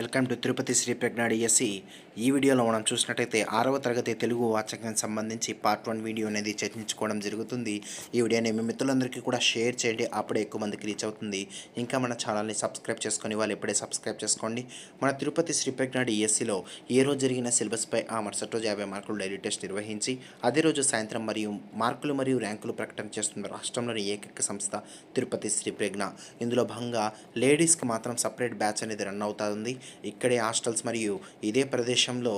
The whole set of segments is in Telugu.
వెల్కమ్ టు తిరుపతి శ్రీ ప్రజ్ఞాడిఎస్సి ఈ వీడియోలో మనం చూసినట్టయితే ఆరవ తరగతి తెలుగు వాచకానికి సంబంధించి పార్ట్ వన్ వీడియో అనేది చర్చించుకోవడం జరుగుతుంది ఈ వీడియోని మీ మిత్రులందరికీ కూడా షేర్ చేయండి అప్పుడే ఎక్కువ మందికి రీచ్ అవుతుంది ఇంకా మన ఛానల్ని సబ్స్క్రైబ్ చేసుకొని వాళ్ళు ఎప్పుడే సబ్స్క్రైబ్ చేసుకోండి మన తిరుపతి శ్రీ ఎస్సీలో ఏ రోజు జరిగిన సిలబస్పై ఆ మరుసటి రోజు యాభై మార్కులు డైరీ టెస్ట్ నిర్వహించి అదే రోజు సాయంత్రం మరియు మార్కులు మరియు ర్యాంకులు ప్రకటన చేస్తున్న రాష్ట్రంలోని ఏకైక సంస్థ తిరుపతి శ్రీ ప్రజ్ఞ ఇందులో భాగంగా లేడీస్కి మాత్రం సపరేట్ బ్యాచ్ అనేది రన్ అవుతుంది ఇక్కడే హాస్టల్స్ మరియు ఇదే ప్రదేశంలో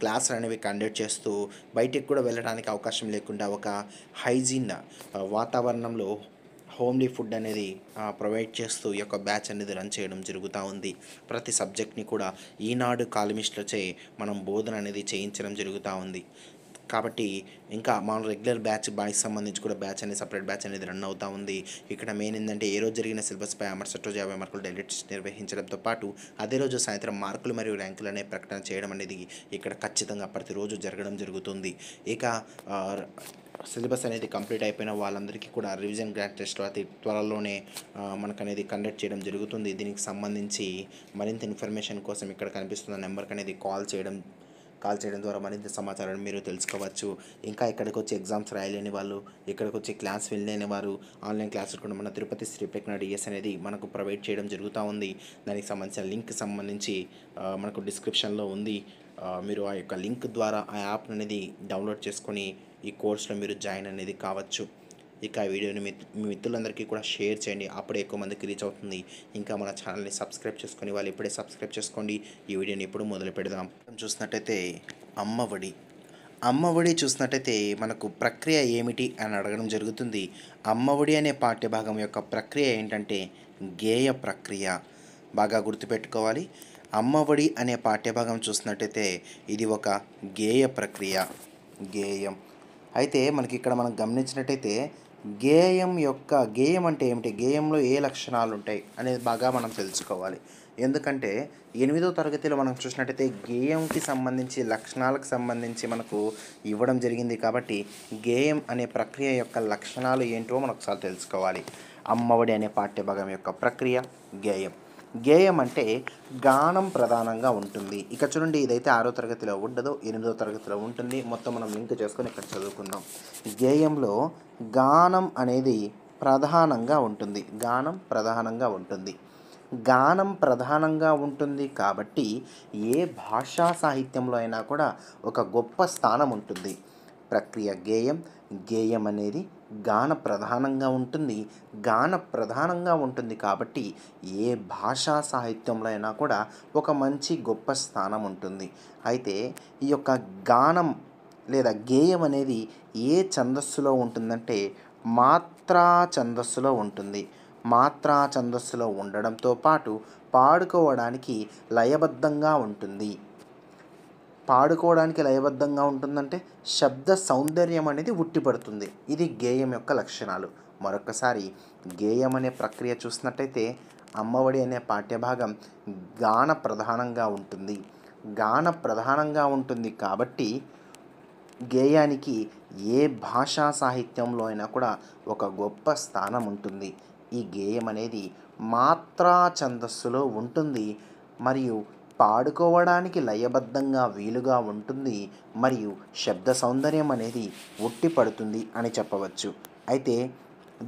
క్లాసులు అనేవి కండక్ట్ చేస్తూ బయటికి కూడా వెళ్ళడానికి అవకాశం లేకుండా ఒక హైజీన్ వాతావరణంలో హోమ్లీ ఫుడ్ అనేది ప్రొవైడ్ చేస్తూ ఈ యొక్క బ్యాచ్ అనేది రన్ చేయడం జరుగుతూ ఉంది ప్రతి సబ్జెక్ట్ని కూడా ఈనాడు కాలమిస్ట్లచే మనం బోధన అనేది చేయించడం జరుగుతూ ఉంది కాబట్టి ఇంకా మనం రెగ్యులర్ బ్యాచ్ బాయ్స్ సంబంధించి కూడా బ్యాచ్ అనేది సపరేట్ బ్యాచ్ అనేది రన్ అవుతూ ఉంది ఇక్కడ మెయిన్ ఏంటంటే ఏ రోజు జరిగిన సిలబస్పై అమర్సట్ రోజు యాభై మార్కులు డైలెట్ నిర్వహించడంతో పాటు అదే రోజు సాయంత్రం మార్కులు మరియు ర్యాంకులు అనే ప్రకటన చేయడం అనేది ఇక్కడ ఖచ్చితంగా ప్రతిరోజు జరగడం జరుగుతుంది ఇక సిలబస్ అనేది కంప్లీట్ అయిపోయిన వాళ్ళందరికీ కూడా రివిజన్ గ్రాండ్ టెస్ట్ అతి త్వరలోనే మనకనేది కండక్ట్ చేయడం జరుగుతుంది దీనికి సంబంధించి మరింత ఇన్ఫర్మేషన్ కోసం ఇక్కడ కనిపిస్తున్న నెంబర్కి అనేది కాల్ చేయడం కాల్ చేయడం ద్వారా మరింత సమాచారాన్ని మీరు తెలుసుకోవచ్చు ఇంకా ఇక్కడికి వచ్చి ఎగ్జామ్స్ రాయలేని వాళ్ళు ఇక్కడికి వచ్చి క్లాస్ వెళ్ళలేని వారు ఆన్లైన్ క్లాసులు కూడా మన తిరుపతి శ్రీ డిఎస్ అనేది మనకు ప్రొవైడ్ చేయడం జరుగుతూ ఉంది దానికి సంబంధించిన లింక్ సంబంధించి మనకు డిస్క్రిప్షన్లో ఉంది మీరు ఆ యొక్క లింక్ ద్వారా ఆ యాప్ అనేది డౌన్లోడ్ చేసుకొని ఈ కోర్సులో మీరు జాయిన్ అనేది కావచ్చు ఇక ఆ వీడియోని మీ మిత్రులందరికీ కూడా షేర్ చేయండి అప్పుడే ఎక్కువ మందికి రీచ్ అవుతుంది ఇంకా మన ఛానల్ని సబ్స్క్రైబ్ చేసుకుని వాళ్ళు ఇప్పుడే సబ్స్క్రైబ్ చేసుకోండి ఈ వీడియోని ఇప్పుడు మొదలు పెడదాం చూసినట్టయితే అమ్మఒడి అమ్మఒడి చూసినట్టయితే మనకు ప్రక్రియ ఏమిటి అని అడగడం జరుగుతుంది అమ్మఒడి అనే పాఠ్యభాగం యొక్క ప్రక్రియ ఏంటంటే గేయ ప్రక్రియ బాగా గుర్తుపెట్టుకోవాలి అమ్మఒడి అనే పాఠ్యభాగం చూసినట్టయితే ఇది ఒక గేయ ప్రక్రియ గేయం అయితే మనకి ఇక్కడ మనం గమనించినట్టయితే గేయం యొక్క గేయం అంటే ఏమిటి గేయంలో ఏ లక్షణాలు ఉంటాయి అనేది బాగా మనం తెలుసుకోవాలి ఎందుకంటే ఎనిమిదో తరగతిలో మనం చూసినట్టయితే గేయంకి సంబంధించి లక్షణాలకు సంబంధించి మనకు ఇవ్వడం జరిగింది కాబట్టి గేయం అనే ప్రక్రియ యొక్క లక్షణాలు ఏంటో మనకు ఒకసారి తెలుసుకోవాలి అమ్మఒడి అనే పాఠ్యభాగం యొక్క ప్రక్రియ గేయం గేయం అంటే గానం ప్రధానంగా ఉంటుంది ఇక చూడండి ఇదైతే ఆరో తరగతిలో ఉండదు ఎనిమిదో తరగతిలో ఉంటుంది మొత్తం మనం లింక్ చేసుకొని ఇక్కడ చదువుకుందాం గేయంలో గానం అనేది ప్రధానంగా ఉంటుంది గానం ప్రధానంగా ఉంటుంది గానం ప్రధానంగా ఉంటుంది కాబట్టి ఏ భాషా సాహిత్యంలో అయినా కూడా ఒక గొప్ప స్థానం ఉంటుంది ప్రక్రియ గేయం గేయం అనేది గాన ప్రధానంగా ఉంటుంది గాన ప్రధానంగా ఉంటుంది కాబట్టి ఏ భాషా సాహిత్యంలో అయినా కూడా ఒక మంచి గొప్ప స్థానం ఉంటుంది అయితే ఈ యొక్క గానం లేదా గేయం అనేది ఏ ఛందస్సులో ఉంటుందంటే మాత్రా ఛందస్సులో ఉంటుంది మాత్రా ఛందస్సులో ఉండడంతో పాటు పాడుకోవడానికి లయబద్ధంగా ఉంటుంది పాడుకోవడానికి లయబద్ధంగా ఉంటుందంటే శబ్ద సౌందర్యం అనేది ఉట్టిపడుతుంది ఇది గేయం యొక్క లక్షణాలు మరొకసారి గేయం అనే ప్రక్రియ చూసినట్టయితే అమ్మఒడి అనే పాఠ్యభాగం గాన ప్రధానంగా ఉంటుంది గాన ప్రధానంగా ఉంటుంది కాబట్టి గేయానికి ఏ భాషా సాహిత్యంలో అయినా కూడా ఒక గొప్ప స్థానం ఉంటుంది ఈ గేయం అనేది మాత్రా ఛందస్సులో ఉంటుంది మరియు పాడుకోవడానికి లయబద్ధంగా వీలుగా ఉంటుంది మరియు శబ్ద సౌందర్యం అనేది పడుతుంది అని చెప్పవచ్చు అయితే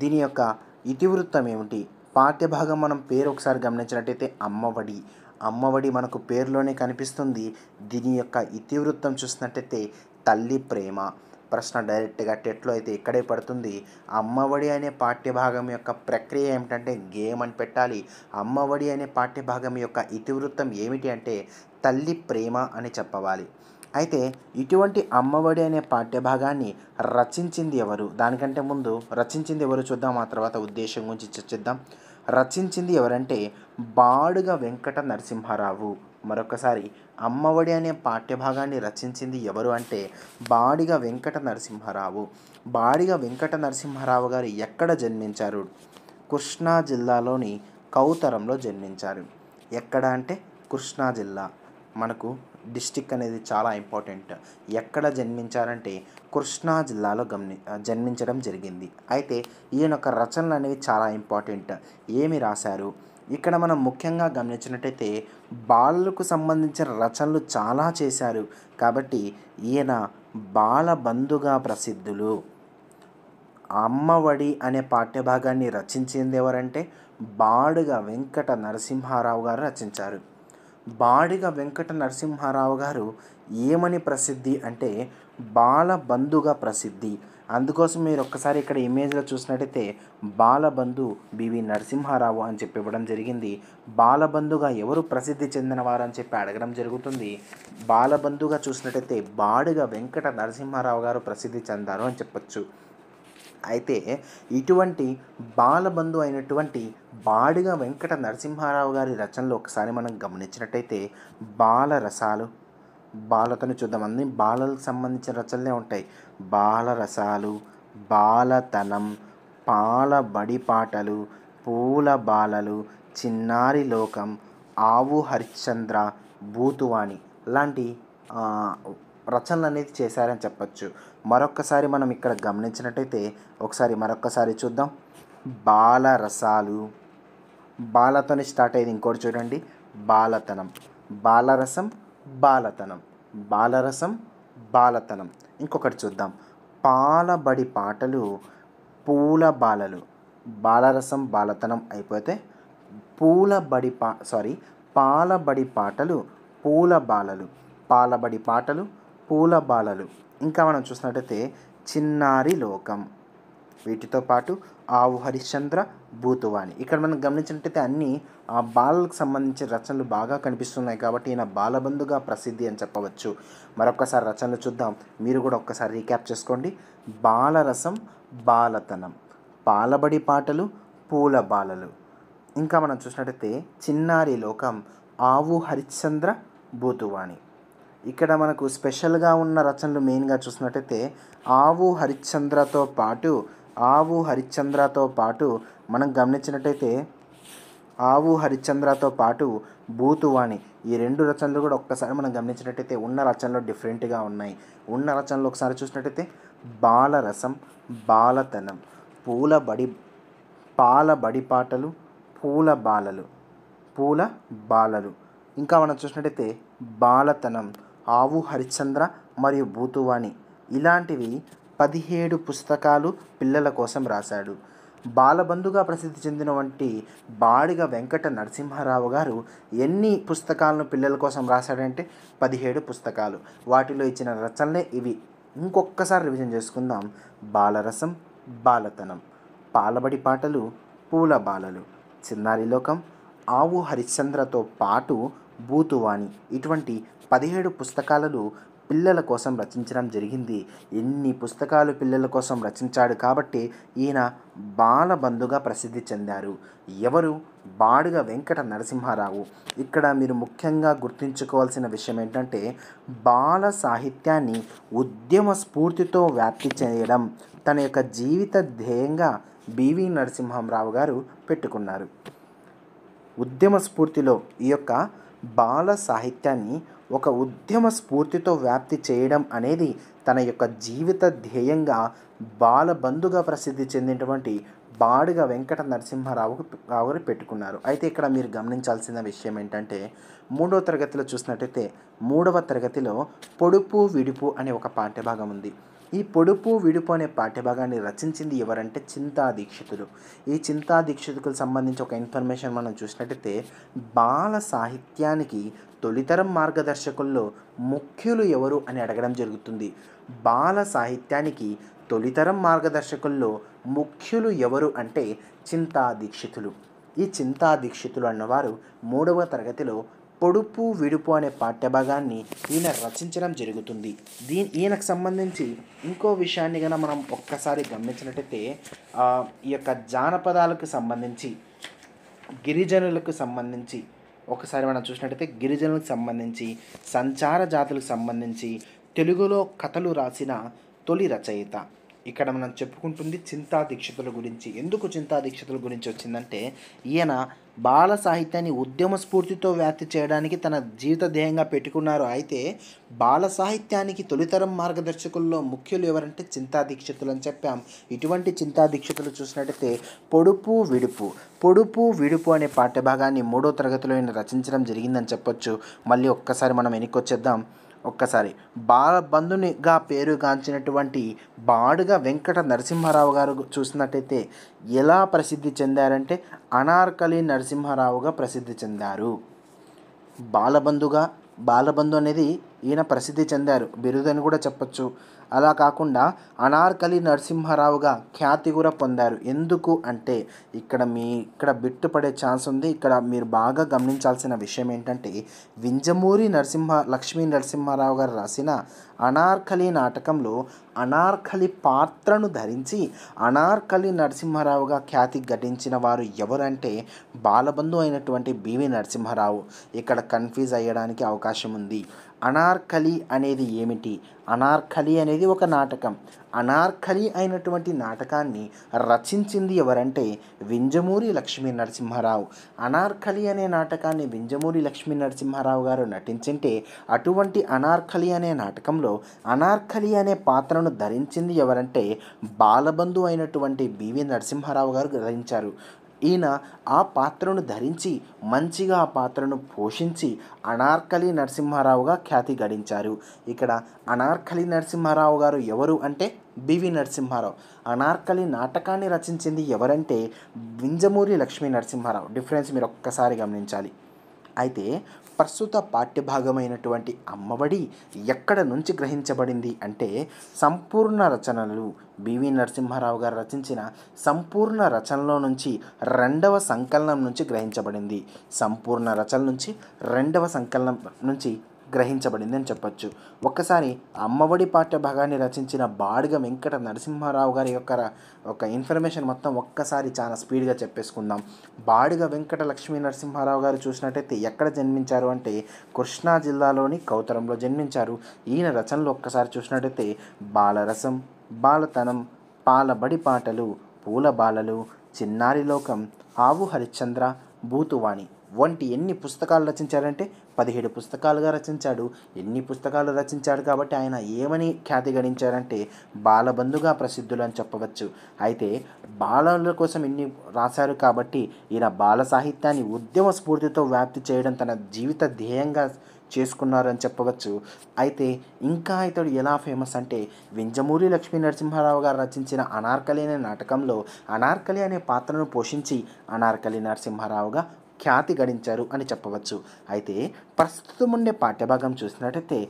దీని యొక్క ఇతివృత్తం ఏమిటి పాఠ్యభాగం మనం పేరు ఒకసారి గమనించినట్టయితే అమ్మఒడి అమ్మఒడి మనకు పేరులోనే కనిపిస్తుంది దీని యొక్క ఇతివృత్తం చూసినట్టయితే తల్లి ప్రేమ ప్రశ్న డైరెక్ట్గా టెట్లో అయితే ఇక్కడే పడుతుంది అమ్మఒడి అనే పాఠ్యభాగం యొక్క ప్రక్రియ ఏమిటంటే గేమ్ అని పెట్టాలి అమ్మఒడి అనే పాఠ్యభాగం యొక్క ఇతివృత్తం ఏమిటి అంటే తల్లి ప్రేమ అని చెప్పవాలి అయితే ఇటువంటి అమ్మఒడి అనే పాఠ్యభాగాన్ని రచించింది ఎవరు దానికంటే ముందు రచించింది ఎవరు చూద్దాం ఆ తర్వాత ఉద్దేశం గురించి చర్చిద్దాం రచించింది ఎవరంటే బాడుగ వెంకట నరసింహారావు మరొకసారి అమ్మఒడి అనే పాఠ్యభాగాన్ని రచించింది ఎవరు అంటే బాడిగ వెంకట నరసింహారావు బాడిగ వెంకట నరసింహారావు గారు ఎక్కడ జన్మించారు కృష్ణా జిల్లాలోని కౌతరంలో జన్మించారు ఎక్కడ అంటే కృష్ణా జిల్లా మనకు డిస్టిక్ అనేది చాలా ఇంపార్టెంట్ ఎక్కడ జన్మించారంటే కృష్ణా జిల్లాలో గమని జన్మించడం జరిగింది అయితే ఈయన యొక్క రచనలు అనేవి చాలా ఇంపార్టెంట్ ఏమి రాశారు ఇక్కడ మనం ముఖ్యంగా గమనించినట్టయితే బాలలకు సంబంధించిన రచనలు చాలా చేశారు కాబట్టి ఈయన బాలబంధుగా ప్రసిద్ధులు అమ్మఒడి అనే పాఠ్యభాగాన్ని రచించింది ఎవరంటే బాడుగ వెంకట నరసింహారావు గారు రచించారు బాడిగ వెంకట నరసింహారావు గారు ఏమని ప్రసిద్ధి అంటే బాలబంధుగా ప్రసిద్ధి అందుకోసం మీరు ఒక్కసారి ఇక్కడ ఇమేజ్లో చూసినట్టయితే బాలబంధు బివి నరసింహారావు అని చెప్పి ఇవ్వడం జరిగింది బాలబంధుగా ఎవరు ప్రసిద్ధి చెందినవారు అని చెప్పి అడగడం జరుగుతుంది బాలబంధుగా చూసినట్టయితే బాడుగ వెంకట నరసింహారావు గారు ప్రసిద్ధి చెందారు అని చెప్పచ్చు అయితే ఇటువంటి బాలబంధు అయినటువంటి బాడుగ వెంకట నరసింహారావు గారి రచనలు ఒకసారి మనం గమనించినట్టయితే బాలరసాలు బాలతను చూద్దాం అన్ని బాలలకు సంబంధించిన రచనలే ఉంటాయి బాలరసాలు బాలతనం పాలబడి పాటలు పూల బాలలు చిన్నారి లోకం ఆవు హరిశ్చంద్ర బూతువాణి లాంటి రచనలు అనేది చేశారని చెప్పచ్చు మరొక్కసారి మనం ఇక్కడ గమనించినట్టయితే ఒకసారి మరొక్కసారి చూద్దాం బాలరసాలు బాలతోని స్టార్ట్ అయ్యేది ఇంకోటి చూడండి బాలతనం బాలరసం బాలతనం బాలరసం బాలతనం ఇంకొకటి చూద్దాం పాలబడి పాటలు పూల బాలలు బాలరసం బాలతనం అయిపోతే పూలబడి పా సారీ పాలబడి పాటలు పూల బాలలు పాలబడి పాటలు పూల బాలలు ఇంకా మనం చూసినట్టయితే చిన్నారి లోకం వీటితో పాటు ఆవు హరిశ్చంద్ర భూతువాణి ఇక్కడ మనం గమనించినట్టయితే అన్ని ఆ బాలలకు సంబంధించిన రచనలు బాగా కనిపిస్తున్నాయి కాబట్టి ఈయన బాలబంధుగా ప్రసిద్ధి అని చెప్పవచ్చు మరొకసారి రచనలు చూద్దాం మీరు కూడా ఒక్కసారి రీక్యాప్ చేసుకోండి బాలరసం బాలతనం పాలబడి పాటలు పూల బాలలు ఇంకా మనం చూసినట్టయితే చిన్నారి లోకం ఆవు హరిశ్చంద్ర భూతువాణి ఇక్కడ మనకు స్పెషల్గా ఉన్న రచనలు మెయిన్గా చూసినట్టయితే ఆవు హరిశ్చంద్రతో పాటు ఆవు హరిశ్చంద్రతో పాటు మనం గమనించినట్టయితే ఆవు హరిశ్చంద్రతో పాటు భూతువాణి ఈ రెండు రచనలు కూడా ఒక్కసారి మనం గమనించినట్టయితే ఉన్న రచనలు డిఫరెంట్గా ఉన్నాయి ఉన్న రచనలు ఒకసారి చూసినట్టయితే బాలరసం బాలతనం పూల బడి పాల బడి పాటలు పూల బాలలు పూల బాలలు ఇంకా మనం చూసినట్టయితే బాలతనం ఆవు హరిశ్చంద్ర మరియు భూతువాణి ఇలాంటివి పదిహేడు పుస్తకాలు పిల్లల కోసం రాశాడు బాలబంధుగా ప్రసిద్ధి చెందిన వంటి బాడిగ వెంకట నరసింహారావు గారు ఎన్ని పుస్తకాలను పిల్లల కోసం రాశాడంటే పదిహేడు పుస్తకాలు వాటిలో ఇచ్చిన రచనలే ఇవి ఇంకొక్కసారి రివిజన్ చేసుకుందాం బాలరసం బాలతనం పాలబడి పాటలు పూల బాలలు చిన్నారి లోకం ఆవు హరిశ్చంద్రతో పాటు బూతువాణి ఇటువంటి పదిహేడు పుస్తకాలలో పిల్లల కోసం రచించడం జరిగింది ఎన్ని పుస్తకాలు పిల్లల కోసం రచించాడు కాబట్టి ఈయన బాలబంధుగా ప్రసిద్ధి చెందారు ఎవరు బాడుగ వెంకట నరసింహారావు ఇక్కడ మీరు ముఖ్యంగా గుర్తుంచుకోవాల్సిన విషయం ఏంటంటే బాల సాహిత్యాన్ని ఉద్యమ స్ఫూర్తితో వ్యాప్తి చేయడం తన యొక్క జీవిత ధ్యేయంగా బివి నరసింహారావు గారు పెట్టుకున్నారు ఉద్యమ స్ఫూర్తిలో ఈ యొక్క బాల సాహిత్యాన్ని ఒక ఉద్యమ స్ఫూర్తితో వ్యాప్తి చేయడం అనేది తన యొక్క జీవిత ధ్యేయంగా బాలబంధుగా ప్రసిద్ధి చెందినటువంటి బాడుగ వెంకట నరసింహారావు రావు పెట్టుకున్నారు అయితే ఇక్కడ మీరు గమనించాల్సిన విషయం ఏంటంటే మూడవ తరగతిలో చూసినట్టయితే మూడవ తరగతిలో పొడుపు విడుపు అనే ఒక పాఠ్యభాగం ఉంది ఈ పొడుపు విడుపు అనే పాఠ్యభాగాన్ని రచించింది ఎవరంటే చింతా దీక్షితులు ఈ చింతా దీక్షితులకు సంబంధించి ఒక ఇన్ఫర్మేషన్ మనం చూసినట్టయితే బాల సాహిత్యానికి తొలితరం మార్గదర్శకుల్లో ముఖ్యులు ఎవరు అని అడగడం జరుగుతుంది బాల సాహిత్యానికి తొలితరం మార్గదర్శకుల్లో ముఖ్యులు ఎవరు అంటే చింతా దీక్షితులు ఈ చింతా దీక్షితులు అన్నవారు మూడవ తరగతిలో పొడుపు విడుపు అనే పాఠ్యభాగాన్ని ఈయన రచించడం జరుగుతుంది దీని ఈయనకు సంబంధించి ఇంకో విషయాన్ని కనుక మనం ఒక్కసారి గమనించినట్టయితే ఈ యొక్క జానపదాలకు సంబంధించి గిరిజనులకు సంబంధించి ఒకసారి మనం చూసినట్టయితే గిరిజనులకు సంబంధించి సంచార జాతులకు సంబంధించి తెలుగులో కథలు రాసిన తొలి రచయిత ఇక్కడ మనం చెప్పుకుంటుంది చింతా దీక్షితుల గురించి ఎందుకు చింతా దీక్షితుల గురించి వచ్చిందంటే ఈయన బాల సాహిత్యాన్ని ఉద్యమ స్ఫూర్తితో వ్యాప్తి చేయడానికి తన జీవిత ధ్యేయంగా పెట్టుకున్నారు అయితే బాల సాహిత్యానికి తొలితరం మార్గదర్శకుల్లో ముఖ్యులు ఎవరంటే చింతా దీక్షితులు అని చెప్పాం ఇటువంటి చింతా దీక్షితులు చూసినట్టయితే పొడుపు విడుపు పొడుపు విడుపు అనే పాఠ్యభాగాన్ని మూడో తరగతిలో ఆయన రచించడం జరిగిందని చెప్పొచ్చు మళ్ళీ ఒక్కసారి మనం వెనక్కి వచ్చేద్దాం ఒక్కసారి బాలబంధునిగా పేరుగాంచినటువంటి బాడుగ వెంకట నరసింహారావు గారు చూసినట్టయితే ఎలా ప్రసిద్ధి చెందారంటే అనార్కలి నరసింహారావుగా ప్రసిద్ధి చెందారు బాలబంధుగా బాలబంధు అనేది ఈయన ప్రసిద్ధి చెందారు బిరుదని కూడా చెప్పచ్చు అలా కాకుండా అనార్కలి నరసింహారావుగా ఖ్యాతి కూడా పొందారు ఎందుకు అంటే ఇక్కడ మీ ఇక్కడ బిట్టు పడే ఛాన్స్ ఉంది ఇక్కడ మీరు బాగా గమనించాల్సిన విషయం ఏంటంటే వింజమూరి నరసింహ లక్ష్మీ నరసింహారావు గారు రాసిన అనార్కలి నాటకంలో అనార్కలి పాత్రను ధరించి అనార్కలి నరసింహారావుగా ఖ్యాతి ఘటించిన వారు ఎవరంటే బాలబంధు అయినటువంటి బివి నరసింహారావు ఇక్కడ కన్ఫ్యూజ్ అయ్యడానికి అవకాశం ఉంది అనార్కలి అనేది ఏమిటి అనార్కలి అనేది ఒక నాటకం అనార్కలి అయినటువంటి నాటకాన్ని రచించింది ఎవరంటే వింజమూరి లక్ష్మీ నరసింహారావు అనార్కలి అనే నాటకాన్ని వింజమూరి లక్ష్మీ నరసింహారావు గారు నటించింటే అటువంటి అనార్కలి అనే నాటకంలో అనార్కలి అనే పాత్రను ధరించింది ఎవరంటే బాలబంధు అయినటువంటి బివి నరసింహారావు గారు ధరించారు ఈయన ఆ పాత్రను ధరించి మంచిగా ఆ పాత్రను పోషించి అనార్కలి నరసింహారావుగా ఖ్యాతి గడించారు ఇక్కడ అనార్కలి నరసింహారావు గారు ఎవరు అంటే బివి నరసింహారావు అనార్కలి నాటకాన్ని రచించింది ఎవరంటే వింజమూరి లక్ష్మీ నరసింహారావు డిఫరెన్స్ మీరు ఒక్కసారి గమనించాలి అయితే ప్రస్తుత పాఠ్యభాగమైనటువంటి అమ్మఒడి ఎక్కడ నుంచి గ్రహించబడింది అంటే సంపూర్ణ రచనలు బివి నరసింహారావు గారు రచించిన సంపూర్ణ రచనలో నుంచి రెండవ సంకలనం నుంచి గ్రహించబడింది సంపూర్ణ రచన నుంచి రెండవ సంకలనం నుంచి గ్రహించబడింది అని చెప్పచ్చు ఒక్కసారి అమ్మఒడి పాఠ్యభాగాన్ని రచించిన బాడిగ వెంకట నరసింహారావు గారి యొక్క ఒక ఇన్ఫర్మేషన్ మొత్తం ఒక్కసారి చాలా స్పీడ్గా చెప్పేసుకుందాం బాడిగ వెంకట లక్ష్మీ నరసింహారావు గారు చూసినట్టయితే ఎక్కడ జన్మించారు అంటే కృష్ణా జిల్లాలోని కౌతరంలో జన్మించారు ఈయన రచనలు ఒక్కసారి చూసినట్టయితే బాలరసం బాలతనం పాలబడి పాటలు పూల బాలలు చిన్నారి లోకం ఆవు హరిశ్చంద్ర భూతువాణి వంటి ఎన్ని పుస్తకాలు రచించారంటే పదిహేడు పుస్తకాలుగా రచించాడు ఎన్ని పుస్తకాలు రచించాడు కాబట్టి ఆయన ఏమని ఖ్యాతి గడించారంటే బాలబంధుగా ప్రసిద్ధులు అని చెప్పవచ్చు అయితే బాలల కోసం ఎన్ని రాశారు కాబట్టి ఈయన బాల సాహిత్యాన్ని ఉద్యమ స్ఫూర్తితో వ్యాప్తి చేయడం తన జీవిత ధ్యేయంగా చేసుకున్నారని చెప్పవచ్చు అయితే ఇంకా ఇతడు ఎలా ఫేమస్ అంటే వింజమూరి లక్ష్మీ నరసింహారావు గారు రచించిన అనార్కలి అనే నాటకంలో అనార్కలి అనే పాత్రను పోషించి అనార్కలి నరసింహారావుగా ఖ్యాతి గడించారు అని చెప్పవచ్చు అయితే ప్రస్తుతం ఉండే పాఠ్యభాగం చూసినట్టయితే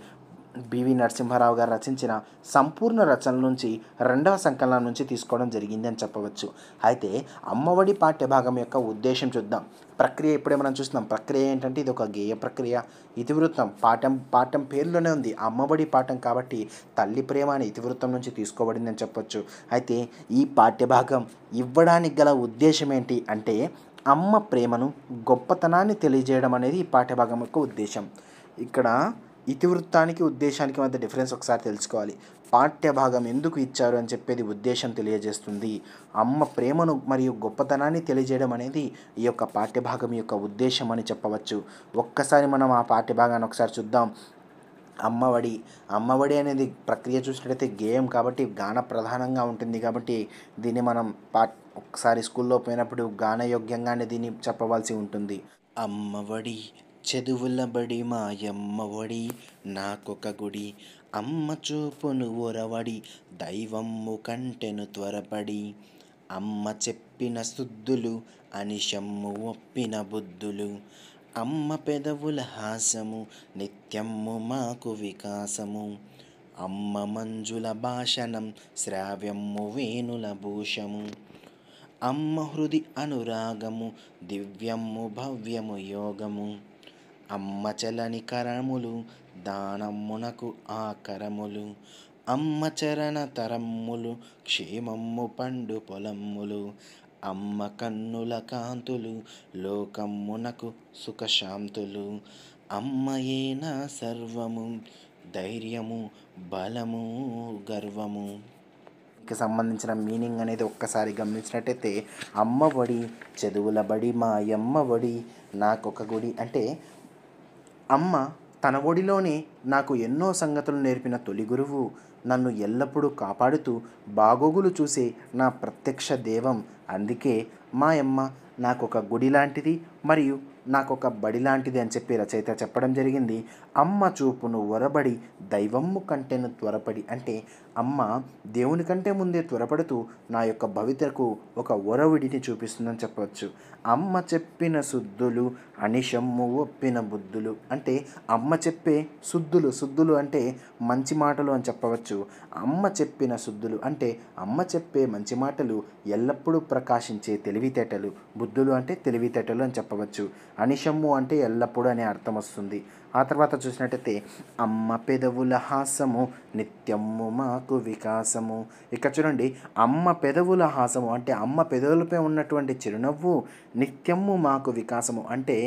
బివి నరసింహారావు గారు రచించిన సంపూర్ణ రచనల నుంచి రెండవ సంకలనం నుంచి తీసుకోవడం జరిగింది అని చెప్పవచ్చు అయితే అమ్మఒడి పాఠ్యభాగం యొక్క ఉద్దేశం చూద్దాం ప్రక్రియ ఇప్పుడే మనం చూస్తున్నాం ప్రక్రియ ఏంటంటే ఇది ఒక గేయ ప్రక్రియ ఇతివృత్తం పాఠం పాఠం పేరులోనే ఉంది అమ్మఒడి పాఠం కాబట్టి తల్లి ప్రేమ అని ఇతివృత్తం నుంచి తీసుకోబడిందని చెప్పొచ్చు అయితే ఈ పాఠ్యభాగం ఇవ్వడానికి గల ఉద్దేశం ఏంటి అంటే అమ్మ ప్రేమను గొప్పతనాన్ని తెలియజేయడం అనేది ఈ పాఠ్యభాగం యొక్క ఉద్దేశం ఇక్కడ ఇతివృత్తానికి ఉద్దేశానికి మధ్య డిఫరెన్స్ ఒకసారి తెలుసుకోవాలి పాఠ్యభాగం ఎందుకు ఇచ్చారు అని చెప్పేది ఉద్దేశం తెలియజేస్తుంది అమ్మ ప్రేమను మరియు గొప్పతనాన్ని తెలియజేయడం అనేది ఈ యొక్క పాఠ్యభాగం యొక్క ఉద్దేశం అని చెప్పవచ్చు ఒక్కసారి మనం ఆ పాఠ్యభాగాన్ని ఒకసారి చూద్దాం అమ్మఒడి అమ్మఒడి అనేది ప్రక్రియ చూసినట్టయితే గేయం కాబట్టి గాన ప్రధానంగా ఉంటుంది కాబట్టి దీన్ని మనం పా ఒకసారి స్కూల్లో పోయినప్పుడు గానయోగ్యంగానే దీన్ని చెప్పవలసి ఉంటుంది అమ్మఒడి చదువుల బడి మాయమ్మ ఒడి నాకొక గుడి అమ్మ చూపును ఒరవడి దైవమ్ము కంటెను త్వరపడి అమ్మ చెప్పిన శుద్ధులు అనిశమ్ము ఒప్పిన బుద్ధులు అమ్మ పెదవుల హాసము నిత్యము మాకు వికాసము అమ్మ మంజుల భాషణం శ్రావ్యము వేణుల భూషము అమ్మ హృది అనురాగము దివ్యము భవ్యము యోగము అమ్మ చలని కరములు దానమ్మునకు ఆకరములు అమ్మ చరణ తరమ్ములు క్షేమమ్ము పండు పొలమ్ములు అమ్మ కన్నుల కాంతులు లోకమ్మునకు సుఖశాంతులు అమ్మయేనా సర్వము ధైర్యము బలము గర్వము కి సంబంధించిన మీనింగ్ అనేది ఒక్కసారి గమనించినట్టయితే అమ్మ ఒడి చదువుల బడి మా అమ్మ ఒడి నాకొక గుడి అంటే అమ్మ తన ఒడిలోనే నాకు ఎన్నో సంగతులు నేర్పిన తొలి గురువు నన్ను ఎల్లప్పుడూ కాపాడుతూ బాగోగులు చూసే నా ప్రత్యక్ష దేవం అందుకే మా అమ్మ నాకొక గుడి లాంటిది మరియు నాకొక బడి లాంటిది అని చెప్పి రచయిత చెప్పడం జరిగింది అమ్మ చూపును ఒరబడి దైవమ్ము కంటెను త్వరపడి అంటే అమ్మ దేవుని కంటే ముందే త్వరపడుతూ నా యొక్క భవితకు ఒక ఒరవిడిని చూపిస్తుందని చెప్పవచ్చు అమ్మ చెప్పిన శుద్ధులు అనిషమ్ము ఒప్పిన బుద్ధులు అంటే అమ్మ చెప్పే శుద్ధులు శుద్ధులు అంటే మంచి మాటలు అని చెప్పవచ్చు అమ్మ చెప్పిన శుద్ధులు అంటే అమ్మ చెప్పే మంచి మాటలు ఎల్లప్పుడూ ప్రకాశించే తెలివితేటలు బుద్ధులు అంటే తెలివితేటలు అని చెప్పవచ్చు అనిషమ్ము అంటే ఎల్లప్పుడూ అనే అర్థం వస్తుంది ఆ తర్వాత చూసినట్టయితే అమ్మ పెదవుల హాసము నిత్యము మాకు వికాసము ఇక్కడ చూడండి అమ్మ పెదవుల హాసము అంటే అమ్మ పెదవులపై ఉన్నటువంటి చిరునవ్వు నిత్యము మాకు వికాసము అంటే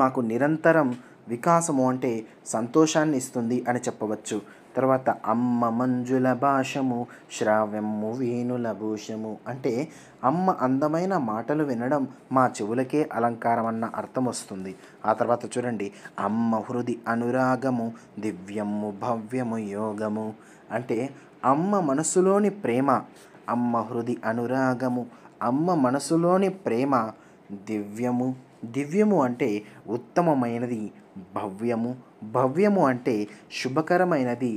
మాకు నిరంతరం వికాసము అంటే సంతోషాన్ని ఇస్తుంది అని చెప్పవచ్చు తర్వాత అమ్మ మంజుల భాషము శ్రావ్యము వేణుల భూషము అంటే అమ్మ అందమైన మాటలు వినడం మా చెవులకే అలంకారం అన్న అర్థం వస్తుంది ఆ తర్వాత చూడండి అమ్మ హృది అనురాగము దివ్యము భవ్యము యోగము అంటే అమ్మ మనసులోని ప్రేమ అమ్మ హృది అనురాగము అమ్మ మనసులోని ప్రేమ దివ్యము దివ్యము అంటే ఉత్తమమైనది భవ్యము భవ్యము అంటే శుభకరమైనది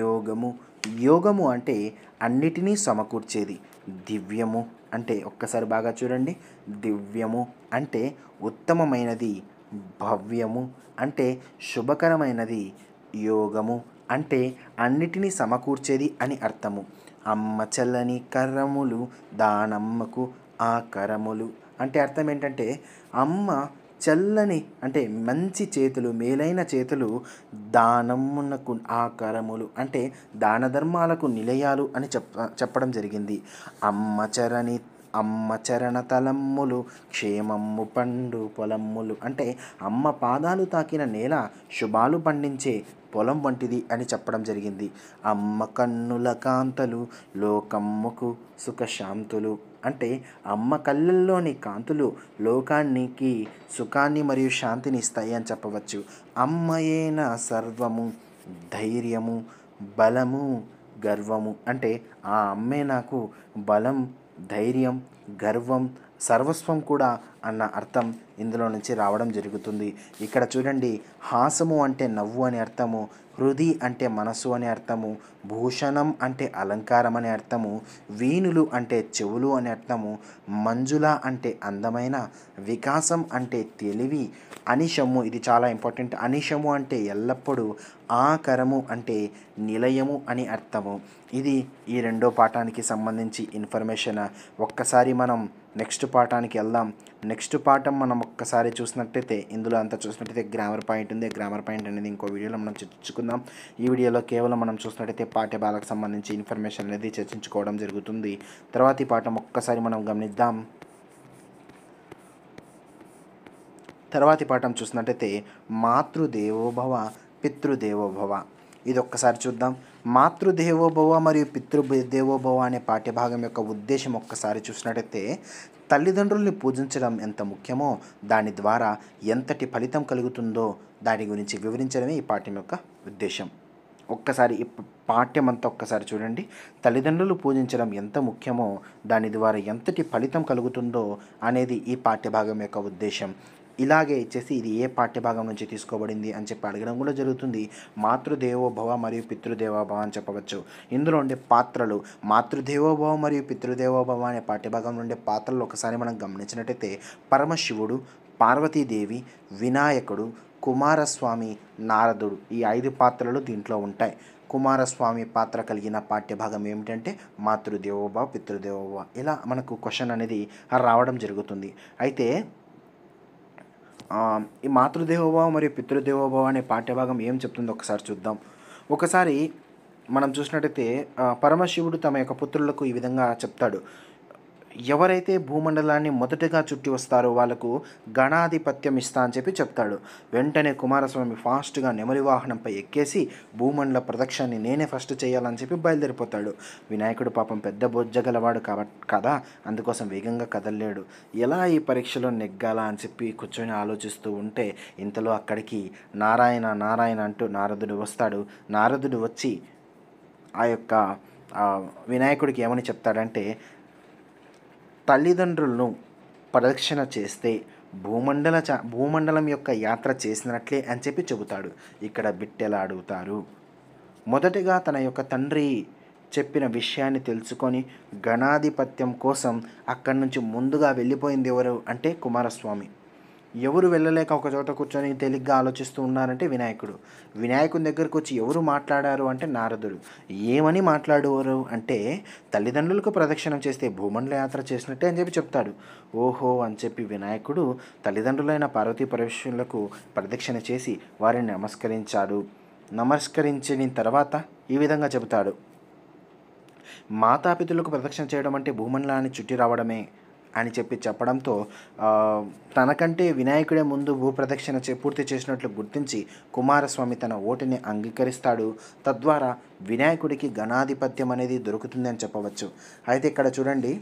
యోగము యోగము అంటే అన్నిటినీ సమకూర్చేది దివ్యము అంటే ఒక్కసారి బాగా చూడండి దివ్యము అంటే ఉత్తమమైనది భవ్యము అంటే శుభకరమైనది యోగము అంటే అన్నిటినీ సమకూర్చేది అని అర్థము అమ్మ చల్లని కర్రములు దానమ్మకు ఆ కరములు అంటే అర్థం ఏంటంటే అమ్మ చల్లని అంటే మంచి చేతులు మేలైన చేతులు దానమునకు ఆకారములు అంటే దాన ధర్మాలకు నిలయాలు అని చెప్ప చెప్పడం జరిగింది అమ్మచరణి అమ్మ చరణ తలమ్ములు క్షేమమ్ము పండు పొలమ్ములు అంటే అమ్మ పాదాలు తాకిన నేల శుభాలు పండించే పొలం వంటిది అని చెప్పడం జరిగింది అమ్మ కన్నుల కాంతలు లోకమ్మకు సుఖశాంతులు అంటే అమ్మ కళ్ళల్లోని కాంతులు లోకానికి సుఖాన్ని మరియు శాంతిని ఇస్తాయి అని చెప్పవచ్చు అమ్మయేన సర్వము ధైర్యము బలము గర్వము అంటే ఆ అమ్మే నాకు బలం ధైర్యం గర్వం సర్వస్వం కూడా అన్న అర్థం ఇందులో నుంచి రావడం జరుగుతుంది ఇక్కడ చూడండి హాసము అంటే నవ్వు అని అర్థము హృది అంటే మనసు అని అర్థము భూషణం అంటే అలంకారం అనే అర్థము వీణులు అంటే చెవులు అని అర్థము మంజుల అంటే అందమైన వికాసం అంటే తెలివి అనిశము ఇది చాలా ఇంపార్టెంట్ అనిశము అంటే ఎల్లప్పుడూ ఆకరము అంటే నిలయము అని అర్థము ఇది ఈ రెండో పాఠానికి సంబంధించి ఇన్ఫర్మేషన్ ఒక్కసారి మనం నెక్స్ట్ పాఠానికి వెళ్దాం నెక్స్ట్ పాఠం మనం ఒక్కసారి చూసినట్టయితే ఇందులో అంతా చూసినట్టయితే గ్రామర్ పాయింట్ ఉంది గ్రామర్ పాయింట్ అనేది ఇంకో వీడియోలో మనం చర్చించుకుందాం ఈ వీడియోలో కేవలం మనం చూసినట్టయితే పాఠ్యభాలకు సంబంధించి ఇన్ఫర్మేషన్ అనేది చర్చించుకోవడం జరుగుతుంది తర్వాత ఈ పాఠం ఒక్కసారి మనం గమనిద్దాం తర్వాతి పాఠం చూసినట్టయితే మాతృదేవోభవ పితృదేవోభవ ఇది ఒక్కసారి చూద్దాం మాతృదేవోభవ మరియు పితృదేవోభవ అనే పాఠ్యభాగం యొక్క ఉద్దేశం ఒక్కసారి చూసినట్టయితే తల్లిదండ్రుల్ని పూజించడం ఎంత ముఖ్యమో దాని ద్వారా ఎంతటి ఫలితం కలుగుతుందో దాని గురించి వివరించడమే ఈ పాఠ్యం యొక్క ఉద్దేశం ఒక్కసారి ఈ పాఠ్యం అంతా ఒక్కసారి చూడండి తల్లిదండ్రులు పూజించడం ఎంత ముఖ్యమో దాని ద్వారా ఎంతటి ఫలితం కలుగుతుందో అనేది ఈ పాఠ్యభాగం యొక్క ఉద్దేశం ఇలాగే ఇచ్చేసి ఇది ఏ పాఠ్యభాగం నుంచి తీసుకోబడింది అని చెప్పి అడగడం కూడా జరుగుతుంది మాతృదేవోభవ మరియు పితృదేవోభవ అని చెప్పవచ్చు ఇందులో ఉండే పాత్రలు మాతృదేవోభవ మరియు పితృదేవోభవ అనే పాఠ్యభాగం నుండే పాత్రలు ఒకసారి మనం గమనించినట్టయితే పరమశివుడు పార్వతీదేవి వినాయకుడు కుమారస్వామి నారదుడు ఈ ఐదు పాత్రలు దీంట్లో ఉంటాయి కుమారస్వామి పాత్ర కలిగిన పాఠ్యభాగం ఏమిటంటే మాతృదేవోభవ పితృదేవోభవ ఇలా మనకు క్వశ్చన్ అనేది రావడం జరుగుతుంది అయితే ఈ మాతృదేవోభావం మరియు పితృదేవోభావం అనే పాఠ్యభాగం ఏం చెప్తుందో ఒకసారి చూద్దాం ఒకసారి మనం చూసినట్టయితే పరమశివుడు తమ యొక్క పుత్రులకు ఈ విధంగా చెప్తాడు ఎవరైతే భూమండలాన్ని మొదటగా చుట్టి వస్తారో వాళ్లకు గణాధిపత్యం ఇస్తా అని చెప్పి చెప్తాడు వెంటనే కుమారస్వామి ఫాస్ట్గా నెమలి వాహనంపై ఎక్కేసి భూమండల ప్రదక్షిణని నేనే ఫస్ట్ చేయాలని చెప్పి బయలుదేరిపోతాడు వినాయకుడు పాపం పెద్ద బొజ్జగలవాడు కాబట్టి కదా అందుకోసం వేగంగా కదలలేడు ఎలా ఈ పరీక్షలో నెగ్గాలా అని చెప్పి కూర్చొని ఆలోచిస్తూ ఉంటే ఇంతలో అక్కడికి నారాయణ నారాయణ అంటూ నారదుడు వస్తాడు నారదుడు వచ్చి ఆ యొక్క వినాయకుడికి ఏమని చెప్తాడంటే తల్లిదండ్రులను ప్రదక్షిణ చేస్తే భూమండల చ భూమండలం యొక్క యాత్ర చేసినట్లే అని చెప్పి చెబుతాడు ఇక్కడ బిట్టెలా అడుగుతారు మొదటిగా తన యొక్క తండ్రి చెప్పిన విషయాన్ని తెలుసుకొని గణాధిపత్యం కోసం అక్కడి నుంచి ముందుగా వెళ్ళిపోయింది ఎవరు అంటే కుమారస్వామి ఎవరు వెళ్ళలేక ఒక చోట కూర్చొని తేలిగ్గా ఆలోచిస్తూ ఉన్నారంటే వినాయకుడు వినాయకుని దగ్గరకు వచ్చి ఎవరు మాట్లాడారు అంటే నారదుడు ఏమని మాట్లాడేవారు అంటే తల్లిదండ్రులకు ప్రదక్షిణం చేస్తే భూమండల యాత్ర చేసినట్టే అని చెప్పి చెప్తాడు ఓహో అని చెప్పి వినాయకుడు తల్లిదండ్రులైన పార్వతీ పరమేశ్వరులకు ప్రదక్షిణ చేసి వారిని నమస్కరించాడు నమస్కరించిన తర్వాత ఈ విధంగా చెబుతాడు మాతాపితులకు ప్రదక్షిణ చేయడం అంటే భూమండలాన్ని చుట్టి రావడమే అని చెప్పి చెప్పడంతో తనకంటే వినాయకుడే ముందు భూప్రదక్షిణ పూర్తి చేసినట్లు గుర్తించి కుమారస్వామి తన ఓటుని అంగీకరిస్తాడు తద్వారా వినాయకుడికి గణాధిపత్యం అనేది దొరుకుతుందని చెప్పవచ్చు అయితే ఇక్కడ చూడండి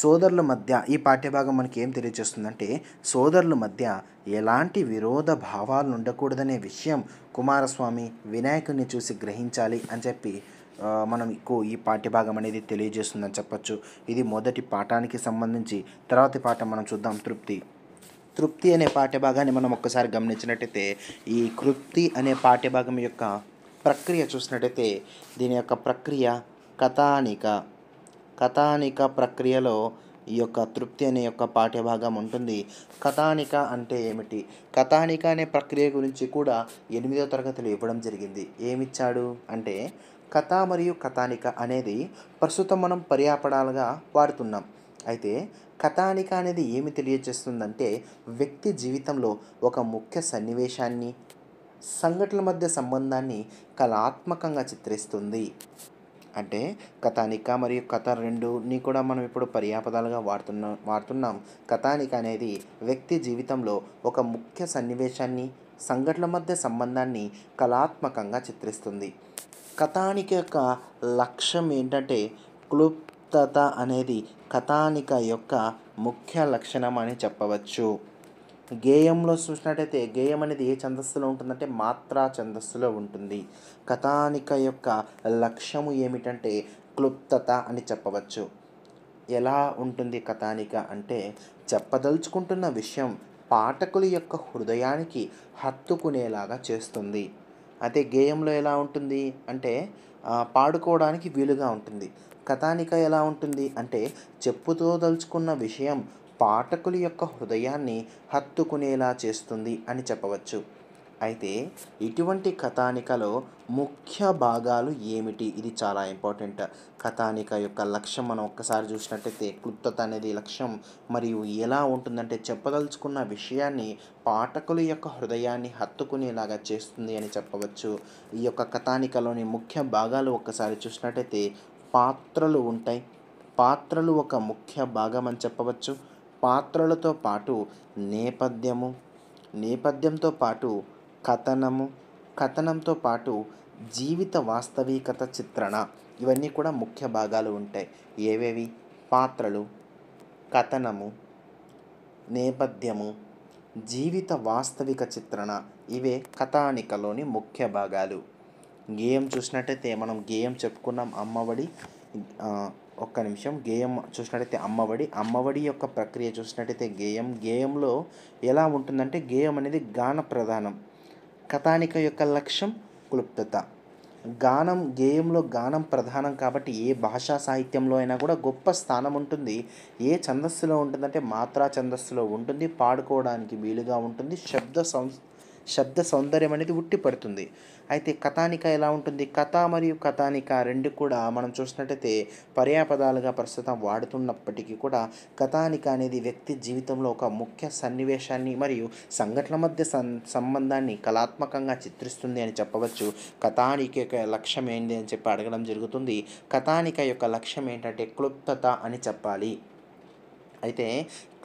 సోదరుల మధ్య ఈ పాఠ్యభాగం మనకి ఏం తెలియజేస్తుందంటే సోదరుల మధ్య ఎలాంటి విరోధ భావాలు ఉండకూడదనే విషయం కుమారస్వామి వినాయకుడిని చూసి గ్రహించాలి అని చెప్పి మనం ఎక్కువ ఈ పాఠ్యభాగం అనేది తెలియజేస్తుందని చెప్పచ్చు ఇది మొదటి పాఠానికి సంబంధించి తర్వాతి పాఠం మనం చూద్దాం తృప్తి తృప్తి అనే పాఠ్యభాగాన్ని మనం ఒక్కసారి గమనించినట్టయితే ఈ కృప్తి అనే పాఠ్యభాగం యొక్క ప్రక్రియ చూసినట్టయితే దీని యొక్క ప్రక్రియ కథానిక కథానిక ప్రక్రియలో ఈ యొక్క తృప్తి అనే యొక్క పాఠ్యభాగం ఉంటుంది కథానిక అంటే ఏమిటి కథానిక అనే ప్రక్రియ గురించి కూడా ఎనిమిదో తరగతిలో ఇవ్వడం జరిగింది ఏమిచ్చాడు అంటే కథ మరియు కథానిక అనేది ప్రస్తుతం మనం పర్యాపడాలుగా వాడుతున్నాం అయితే కథానిక అనేది ఏమి తెలియజేస్తుందంటే వ్యక్తి జీవితంలో ఒక ముఖ్య సన్నివేశాన్ని సంఘటనల మధ్య సంబంధాన్ని కళాత్మకంగా చిత్రిస్తుంది అంటే కథానిక మరియు కథ రెండుని కూడా మనం ఇప్పుడు పర్యాపదాలుగా వాడుతున్నా వాడుతున్నాం కథానిక అనేది వ్యక్తి జీవితంలో ఒక ముఖ్య సన్నివేశాన్ని సంఘటనల మధ్య సంబంధాన్ని కళాత్మకంగా చిత్రిస్తుంది కథానిక యొక్క లక్ష్యం ఏంటంటే క్లుప్తత అనేది కథానిక యొక్క ముఖ్య లక్షణం అని చెప్పవచ్చు గేయంలో చూసినట్టయితే గేయం అనేది ఏ ఛందస్సులో ఉంటుందంటే మాత్రా ఛందస్సులో ఉంటుంది కథానిక యొక్క లక్ష్యము ఏమిటంటే క్లుప్తత అని చెప్పవచ్చు ఎలా ఉంటుంది కథానిక అంటే చెప్పదలుచుకుంటున్న విషయం పాఠకుల యొక్క హృదయానికి హత్తుకునేలాగా చేస్తుంది అదే గేయంలో ఎలా ఉంటుంది అంటే పాడుకోవడానికి వీలుగా ఉంటుంది కథానిక ఎలా ఉంటుంది అంటే చెప్పుతో విషయం పాఠకుల యొక్క హృదయాన్ని హత్తుకునేలా చేస్తుంది అని చెప్పవచ్చు అయితే ఇటువంటి కథానికలో ముఖ్య భాగాలు ఏమిటి ఇది చాలా ఇంపార్టెంట్ కథానిక యొక్క లక్ష్యం మనం ఒక్కసారి చూసినట్టయితే క్లుప్తత అనేది లక్ష్యం మరియు ఎలా ఉంటుందంటే చెప్పదలుచుకున్న విషయాన్ని పాఠకుల యొక్క హృదయాన్ని హత్తుకునేలాగా చేస్తుంది అని చెప్పవచ్చు ఈ యొక్క కథానికలోని ముఖ్య భాగాలు ఒక్కసారి చూసినట్టయితే పాత్రలు ఉంటాయి పాత్రలు ఒక ముఖ్య భాగం అని చెప్పవచ్చు పాత్రలతో పాటు నేపథ్యము నేపథ్యంతో పాటు కథనము కథనంతో పాటు జీవిత వాస్తవికత చిత్రణ ఇవన్నీ కూడా ముఖ్య భాగాలు ఉంటాయి ఏవేవి పాత్రలు కథనము నేపథ్యము జీవిత వాస్తవిక చిత్రణ ఇవే కథానికలోని ముఖ్య భాగాలు గేయం చూసినట్టయితే మనం గేయం చెప్పుకున్నాం అమ్మఒడి ఒక్క నిమిషం గేయం చూసినట్టయితే అమ్మఒడి అమ్మఒడి యొక్క ప్రక్రియ చూసినట్టయితే గేయం గేయంలో ఎలా ఉంటుందంటే గేయం అనేది గాన ప్రధానం కథానిక యొక్క లక్ష్యం క్లుప్తత గానం గేయంలో గానం ప్రధానం కాబట్టి ఏ భాషా సాహిత్యంలో అయినా కూడా గొప్ప స్థానం ఉంటుంది ఏ ఛందస్సులో ఉంటుందంటే మాత్రా ఛందస్సులో ఉంటుంది పాడుకోవడానికి వీలుగా ఉంటుంది శబ్ద సం శబ్ద సౌందర్యం అనేది ఉట్టి పడుతుంది అయితే కథానిక ఎలా ఉంటుంది కథ మరియు కథానిక రెండు కూడా మనం చూసినట్టయితే పర్యాపదాలుగా ప్రస్తుతం వాడుతున్నప్పటికీ కూడా కథానిక అనేది వ్యక్తి జీవితంలో ఒక ముఖ్య సన్నివేశాన్ని మరియు సంఘటన మధ్య సంబంధాన్ని కళాత్మకంగా చిత్రిస్తుంది అని చెప్పవచ్చు కథానిక యొక్క లక్ష్యం ఏంటి అని చెప్పి అడగడం జరుగుతుంది కథానిక యొక్క లక్ష్యం ఏంటంటే క్లుప్తత అని చెప్పాలి అయితే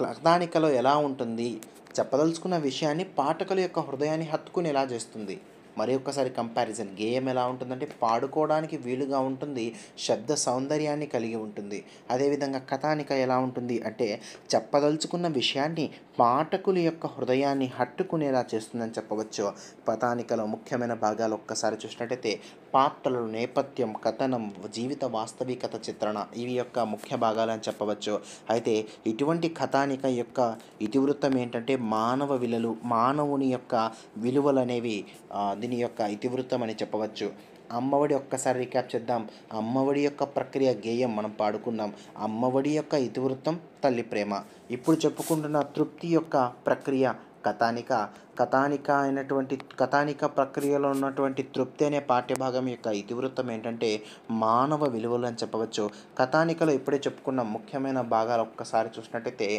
కథానికలో ఎలా ఉంటుంది చెప్పదలుచుకున్న విషయాన్ని పాఠకుల యొక్క హృదయాన్ని హత్తుకునేలా చేస్తుంది మరి ఒక్కసారి కంపారిజన్ గేయం ఎలా ఉంటుందంటే పాడుకోవడానికి వీలుగా ఉంటుంది శబ్ద సౌందర్యాన్ని కలిగి ఉంటుంది అదేవిధంగా కథానిక ఎలా ఉంటుంది అంటే చెప్పదలుచుకున్న విషయాన్ని పాఠకుల యొక్క హృదయాన్ని హట్టుకునేలా చేస్తుందని చెప్పవచ్చు కథానికలో ముఖ్యమైన భాగాలు ఒక్కసారి చూసినట్టయితే పాత్రలు నేపథ్యం కథనం జీవిత వాస్తవికత చిత్రణ ఇవి యొక్క ముఖ్య భాగాలని చెప్పవచ్చు అయితే ఇటువంటి కథానిక యొక్క ఇతివృత్తం ఏంటంటే మానవ విలలు మానవుని యొక్క విలువలు అనేవి దీని యొక్క ఇతివృత్తం అని చెప్పవచ్చు అమ్మఒడి ఒక్కసారి రీక్యాప్ చేద్దాం అమ్మఒడి యొక్క ప్రక్రియ గేయం మనం పాడుకున్నాం అమ్మఒడి యొక్క ఇతివృత్తం తల్లి ప్రేమ ఇప్పుడు చెప్పుకుంటున్న తృప్తి యొక్క ప్రక్రియ కథానిక కథానిక అయినటువంటి కథానిక ప్రక్రియలో ఉన్నటువంటి తృప్తి అనే పాఠ్యభాగం యొక్క ఇతివృత్తం ఏంటంటే మానవ విలువలు అని చెప్పవచ్చు కథానికలో ఇప్పుడే చెప్పుకున్న ముఖ్యమైన భాగాలు ఒక్కసారి చూసినట్టయితే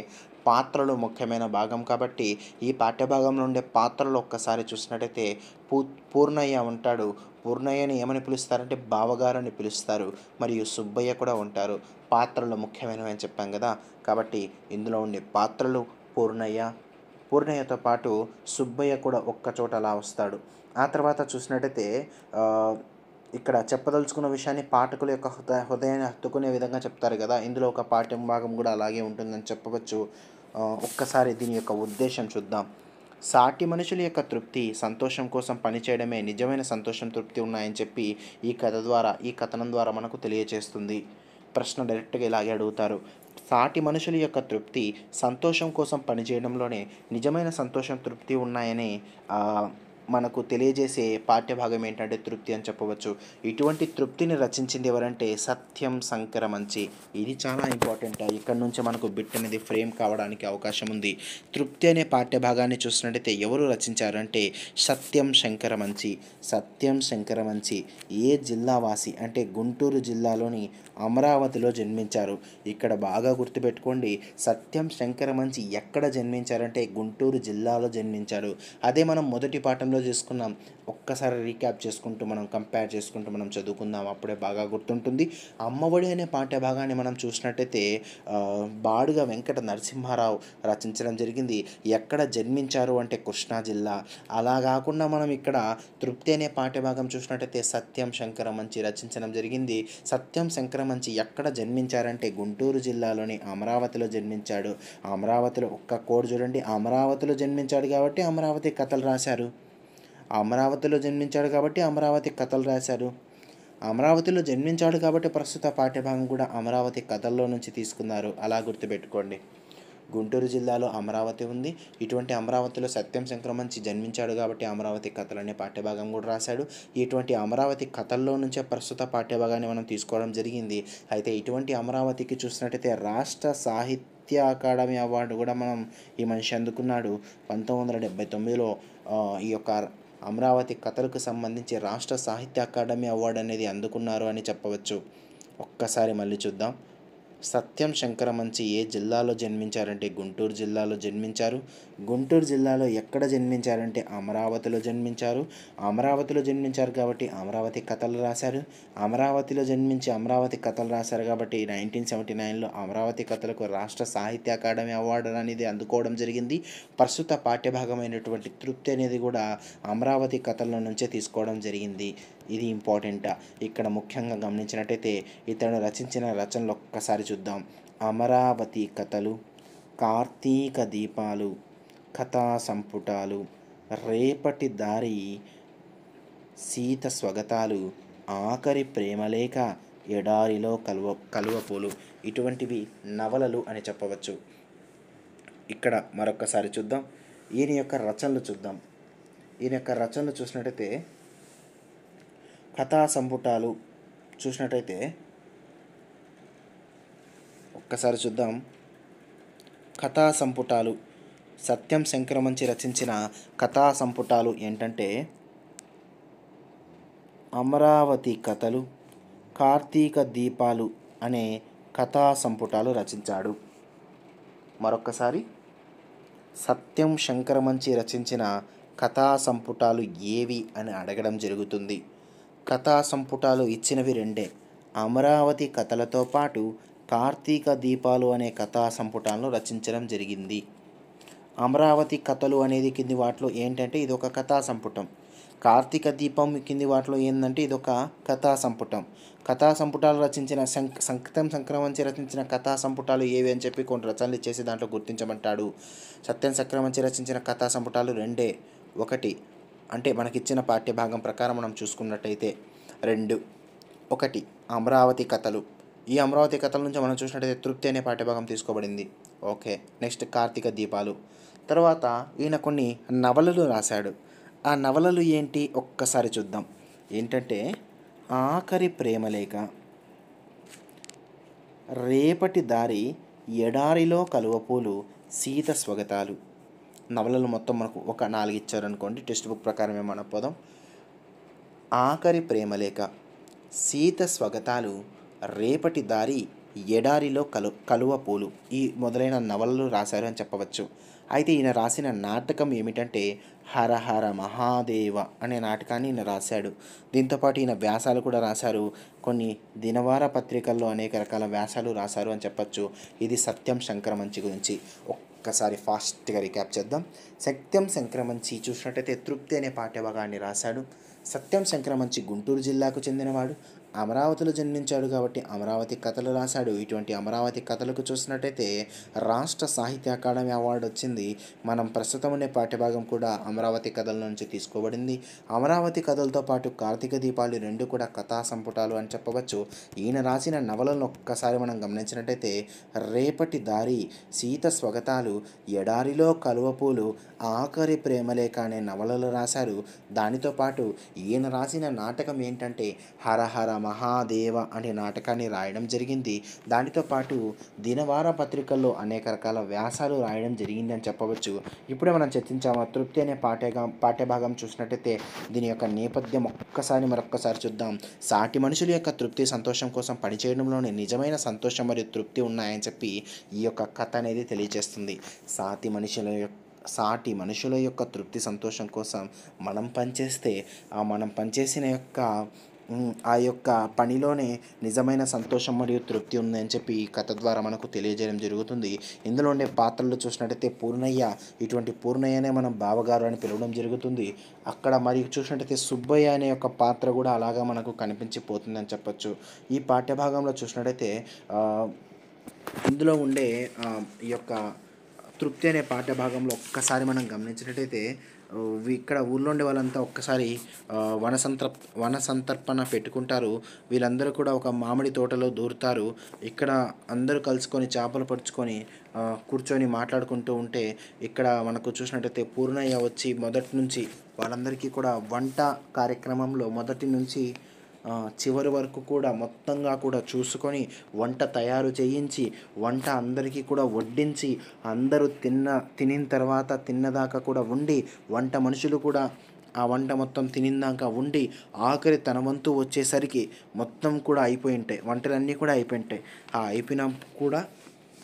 పాత్రలు ముఖ్యమైన భాగం కాబట్టి ఈ పాఠ్యభాగంలో ఉండే పాత్రలు ఒక్కసారి చూసినట్టయితే పూ పూర్ణయ్య ఉంటాడు పూర్ణయ్యని ఏమని పిలుస్తారంటే బావగారు అని పిలుస్తారు మరియు సుబ్బయ్య కూడా ఉంటారు పాత్రలు ముఖ్యమైనవి అని చెప్పాం కదా కాబట్టి ఇందులో ఉండే పాత్రలు పూర్ణయ్య పూర్ణయ్యతో పాటు సుబ్బయ్య కూడా ఒక్కచోట అలా వస్తాడు ఆ తర్వాత చూసినట్టయితే ఇక్కడ చెప్పదలుచుకున్న విషయాన్ని పాఠకుల యొక్క హృదయాన్ని హత్తుకునే విధంగా చెప్తారు కదా ఇందులో ఒక పాఠ్యం భాగం కూడా అలాగే ఉంటుందని చెప్పవచ్చు ఒక్కసారి దీని యొక్క ఉద్దేశం చూద్దాం సాటి మనుషుల యొక్క తృప్తి సంతోషం కోసం పనిచేయడమే నిజమైన సంతోషం తృప్తి ఉన్నాయని చెప్పి ఈ కథ ద్వారా ఈ కథనం ద్వారా మనకు తెలియజేస్తుంది ప్రశ్న డైరెక్ట్గా ఇలాగే అడుగుతారు సాటి మనుషుల యొక్క తృప్తి సంతోషం కోసం పనిచేయడంలోనే నిజమైన సంతోషం తృప్తి ఉన్నాయని మనకు తెలియజేసే పాఠ్యభాగం ఏంటంటే తృప్తి అని చెప్పవచ్చు ఇటువంటి తృప్తిని రచించింది ఎవరంటే సత్యం శంకర మంచి ఇది చాలా ఇంపార్టెంట్ ఇక్కడ నుంచి మనకు బిట్ అనేది ఫ్రేమ్ కావడానికి అవకాశం ఉంది తృప్తి అనే పాఠ్యభాగాన్ని చూసినట్టయితే ఎవరు రచించారంటే సత్యం శంకర మంచి సత్యం శంకర మంచి ఏ జిల్లావాసి అంటే గుంటూరు జిల్లాలోని అమరావతిలో జన్మించారు ఇక్కడ బాగా గుర్తుపెట్టుకోండి సత్యం శంకర మంచి ఎక్కడ జన్మించారంటే గుంటూరు జిల్లాలో జన్మించారు అదే మనం మొదటి పాఠంలో చేసుకున్నాం ఒక్కసారి రీక్యాప్ చేసుకుంటూ మనం కంపేర్ చేసుకుంటూ మనం చదువుకుందాం అప్పుడే బాగా గుర్తుంటుంది అమ్మఒడి అనే పాఠ్యభాగాన్ని భాగాన్ని మనం చూసినట్టయితే బాడుగ వెంకట నరసింహారావు రచించడం జరిగింది ఎక్కడ జన్మించారు అంటే కృష్ణా జిల్లా అలా కాకుండా మనం ఇక్కడ తృప్తి అనే పాఠ్యభాగం చూసినట్టయితే సత్యం శంకర మంచి రచించడం జరిగింది సత్యం శంకర మంచి ఎక్కడ జన్మించారంటే గుంటూరు జిల్లాలోని అమరావతిలో జన్మించాడు అమరావతిలో ఒక్క కోడ్ చూడండి అమరావతిలో జన్మించాడు కాబట్టి అమరావతి కథలు రాశారు అమరావతిలో జన్మించాడు కాబట్టి అమరావతి కథలు రాశారు అమరావతిలో జన్మించాడు కాబట్టి ప్రస్తుత పాఠ్యభాగం కూడా అమరావతి కథల్లో నుంచి తీసుకున్నారు అలా గుర్తుపెట్టుకోండి గుంటూరు జిల్లాలో అమరావతి ఉంది ఇటువంటి అమరావతిలో సత్యం సంక్రమించి జన్మించాడు కాబట్టి అమరావతి కథలు అనే పాఠ్యభాగం కూడా రాశాడు ఇటువంటి అమరావతి కథల్లో నుంచే ప్రస్తుత పాఠ్యభాగాన్ని మనం తీసుకోవడం జరిగింది అయితే ఇటువంటి అమరావతికి చూసినట్టయితే రాష్ట్ర సాహిత్య సాహిత్య అకాడమీ అవార్డు కూడా మనం ఈ మనిషి అందుకున్నాడు పంతొమ్మిది వందల డెబ్బై తొమ్మిదిలో ఈ యొక్క అమరావతి కథలకు సంబంధించి రాష్ట్ర సాహిత్య అకాడమీ అవార్డు అనేది అందుకున్నారు అని చెప్పవచ్చు ఒక్కసారి మళ్ళీ చూద్దాం సత్యం శంకర మంచి ఏ జిల్లాలో జన్మించారంటే గుంటూరు జిల్లాలో జన్మించారు గుంటూరు జిల్లాలో ఎక్కడ జన్మించారంటే అమరావతిలో జన్మించారు అమరావతిలో జన్మించారు కాబట్టి అమరావతి కథలు రాశారు అమరావతిలో జన్మించి అమరావతి కథలు రాశారు కాబట్టి నైన్టీన్ సెవెంటీ నైన్లో అమరావతి కథలకు రాష్ట్ర సాహిత్య అకాడమీ అవార్డు అనేది అందుకోవడం జరిగింది ప్రస్తుత పాఠ్యభాగమైనటువంటి తృప్తి అనేది కూడా అమరావతి కథల నుంచే తీసుకోవడం జరిగింది ఇది ఇంపార్టెంట్ ఇక్కడ ముఖ్యంగా గమనించినట్టయితే ఇతను రచించిన రచనలు ఒక్కసారి చూద్దాం అమరావతి కథలు కార్తీక దీపాలు కథా సంపుటాలు రేపటి దారి సీత స్వగతాలు ఆఖరి ప్రేమలేఖ ఎడారిలో కలువ కలువపూలు ఇటువంటివి నవలలు అని చెప్పవచ్చు ఇక్కడ మరొకసారి చూద్దాం ఈయన యొక్క రచనలు చూద్దాం ఈయన యొక్క రచనలు చూసినట్టయితే కథా సంపుటాలు చూసినట్టయితే ఒక్కసారి చూద్దాం కథా సంపుటాలు సత్యం శంకరమంచి రచించిన కథా సంపుటాలు ఏంటంటే అమరావతి కథలు కార్తీక దీపాలు అనే కథా సంపుటాలు రచించాడు మరొక్కసారి సత్యం శంకరమంచి రచించిన కథా సంపుటాలు ఏవి అని అడగడం జరుగుతుంది కథా సంపుటాలు ఇచ్చినవి రెండే అమరావతి కథలతో పాటు కార్తీక దీపాలు అనే కథా సంపుటాలను రచించడం జరిగింది అమరావతి కథలు అనేది కింది వాటిలో ఏంటంటే ఇది ఒక కథా సంపుటం కార్తీక దీపం కింది వాటిలో ఏంటంటే ఇదొక కథా సంపుటం కథా సంపుటాలు రచించిన సం సంకతం సంక్రమంచి రచించిన కథా సంపుటాలు ఏవి అని చెప్పి కొన్ని రచనలు చేసి దాంట్లో గుర్తించమంటాడు సత్యం సంక్రమించి రచించిన కథా సంపుటాలు రెండే ఒకటి అంటే మనకిచ్చిన పాఠ్యభాగం ప్రకారం మనం చూసుకున్నట్టయితే రెండు ఒకటి అమరావతి కథలు ఈ అమరావతి కథల నుంచి మనం చూసినట్టయితే తృప్తి అనే పాఠ్యభాగం తీసుకోబడింది ఓకే నెక్స్ట్ కార్తీక దీపాలు తర్వాత ఈయన కొన్ని నవలలు రాశాడు ఆ నవలలు ఏంటి ఒక్కసారి చూద్దాం ఏంటంటే ఆఖరి ప్రేమలేఖ రేపటి దారి ఎడారిలో కలువపూలు సీత స్వగతాలు నవలలు మొత్తం మనకు ఒక నాలుగు ఇచ్చారనుకోండి టెక్స్ట్ బుక్ ప్రకారం ఏమన్నా పోదాం ఆఖరి ప్రేమలేఖ సీత స్వగతాలు రేపటి దారి ఎడారిలో కలు కలువ పూలు ఈ మొదలైన నవలలు రాశారు అని చెప్పవచ్చు అయితే ఈయన రాసిన నాటకం ఏమిటంటే హరహర మహాదేవ అనే నాటకాన్ని ఈయన రాశాడు దీంతోపాటు ఈయన వ్యాసాలు కూడా రాశారు కొన్ని దినవార పత్రికల్లో అనేక రకాల వ్యాసాలు రాశారు అని చెప్పచ్చు ఇది సత్యం శంకర మంచి గురించి ఒక్కసారి ఫాస్ట్గా రిక్యాప్ చేద్దాం సత్యం సంక్రమంచి చూసినట్టయితే తృప్తి అనే పాఠ్యభాగాన్ని రాశాడు సత్యం సంక్రమంచి గుంటూరు జిల్లాకు చెందినవాడు అమరావతిలో జన్మించాడు కాబట్టి అమరావతి కథలు రాశాడు ఇటువంటి అమరావతి కథలకు చూసినట్టయితే రాష్ట్ర సాహిత్య అకాడమీ అవార్డు వచ్చింది మనం ప్రస్తుతం ఉండే పాఠ్యభాగం కూడా అమరావతి కథల నుంచి తీసుకోబడింది అమరావతి కథలతో పాటు కార్తీక దీపాలు రెండు కూడా కథా సంపుటాలు అని చెప్పవచ్చు ఈయన రాసిన నవలను ఒక్కసారి మనం గమనించినట్టయితే రేపటి దారి సీత స్వగతాలు ఎడారిలో కలువపూలు ఆఖరి ప్రేమలేఖ అనే నవలలు రాశారు దానితో పాటు ఈయన రాసిన నాటకం ఏంటంటే హరహర మహాదేవ అనే నాటకాన్ని రాయడం జరిగింది దానితో పాటు దినవార పత్రికల్లో అనేక రకాల వ్యాసాలు రాయడం జరిగిందని చెప్పవచ్చు ఇప్పుడే మనం చర్చించాము తృప్తి అనే పాఠ్యగా పాఠ్యభాగం చూసినట్టయితే దీని యొక్క నేపథ్యం ఒక్కసారి మరొక్కసారి చూద్దాం సాటి మనుషుల యొక్క తృప్తి సంతోషం కోసం పనిచేయడంలోనే నిజమైన సంతోషం మరియు తృప్తి ఉన్నాయని చెప్పి ఈ యొక్క కథ అనేది తెలియజేస్తుంది సాటి మనుషుల యొక్క సాటి మనుషుల యొక్క తృప్తి సంతోషం కోసం మనం పనిచేస్తే ఆ మనం పనిచేసిన యొక్క ఆ యొక్క పనిలోనే నిజమైన సంతోషం మరియు తృప్తి ఉందని చెప్పి ఈ కథ ద్వారా మనకు తెలియజేయడం జరుగుతుంది ఇందులో ఉండే పాత్రలు చూసినట్టయితే పూర్ణయ్య ఇటువంటి పూర్ణయ్యనే మనం బావగారు అని పిలవడం జరుగుతుంది అక్కడ మరి చూసినట్టయితే సుబ్బయ్య అనే యొక్క పాత్ర కూడా అలాగా మనకు కనిపించిపోతుందని చెప్పచ్చు ఈ పాఠ్యభాగంలో చూసినట్టయితే ఇందులో ఉండే ఈ యొక్క తృప్తి అనే పాఠ్య భాగంలో ఒక్కసారి మనం గమనించినట్టయితే ఇక్కడ ఊళ్ళో ఉండే వాళ్ళంతా ఒక్కసారి వనసంతర్ప వనసంతర్పణ పెట్టుకుంటారు వీళ్ళందరూ కూడా ఒక మామిడి తోటలో దూరుతారు ఇక్కడ అందరూ కలుసుకొని చేపలు పరుచుకొని కూర్చొని మాట్లాడుకుంటూ ఉంటే ఇక్కడ మనకు చూసినట్టయితే పూర్ణయ్య వచ్చి మొదటి నుంచి వాళ్ళందరికీ కూడా వంట కార్యక్రమంలో మొదటి నుంచి చివరి వరకు కూడా మొత్తంగా కూడా చూసుకొని వంట తయారు చేయించి వంట అందరికీ కూడా వడ్డించి అందరూ తిన్న తినిన తర్వాత తిన్నదాకా కూడా ఉండి వంట మనుషులు కూడా ఆ వంట మొత్తం తినిందాక ఉండి ఆఖరి తన వంతు వచ్చేసరికి మొత్తం కూడా అయిపోయి ఉంటాయి వంటలన్నీ కూడా అయిపోయి ఉంటాయి ఆ అయిపోయినా కూడా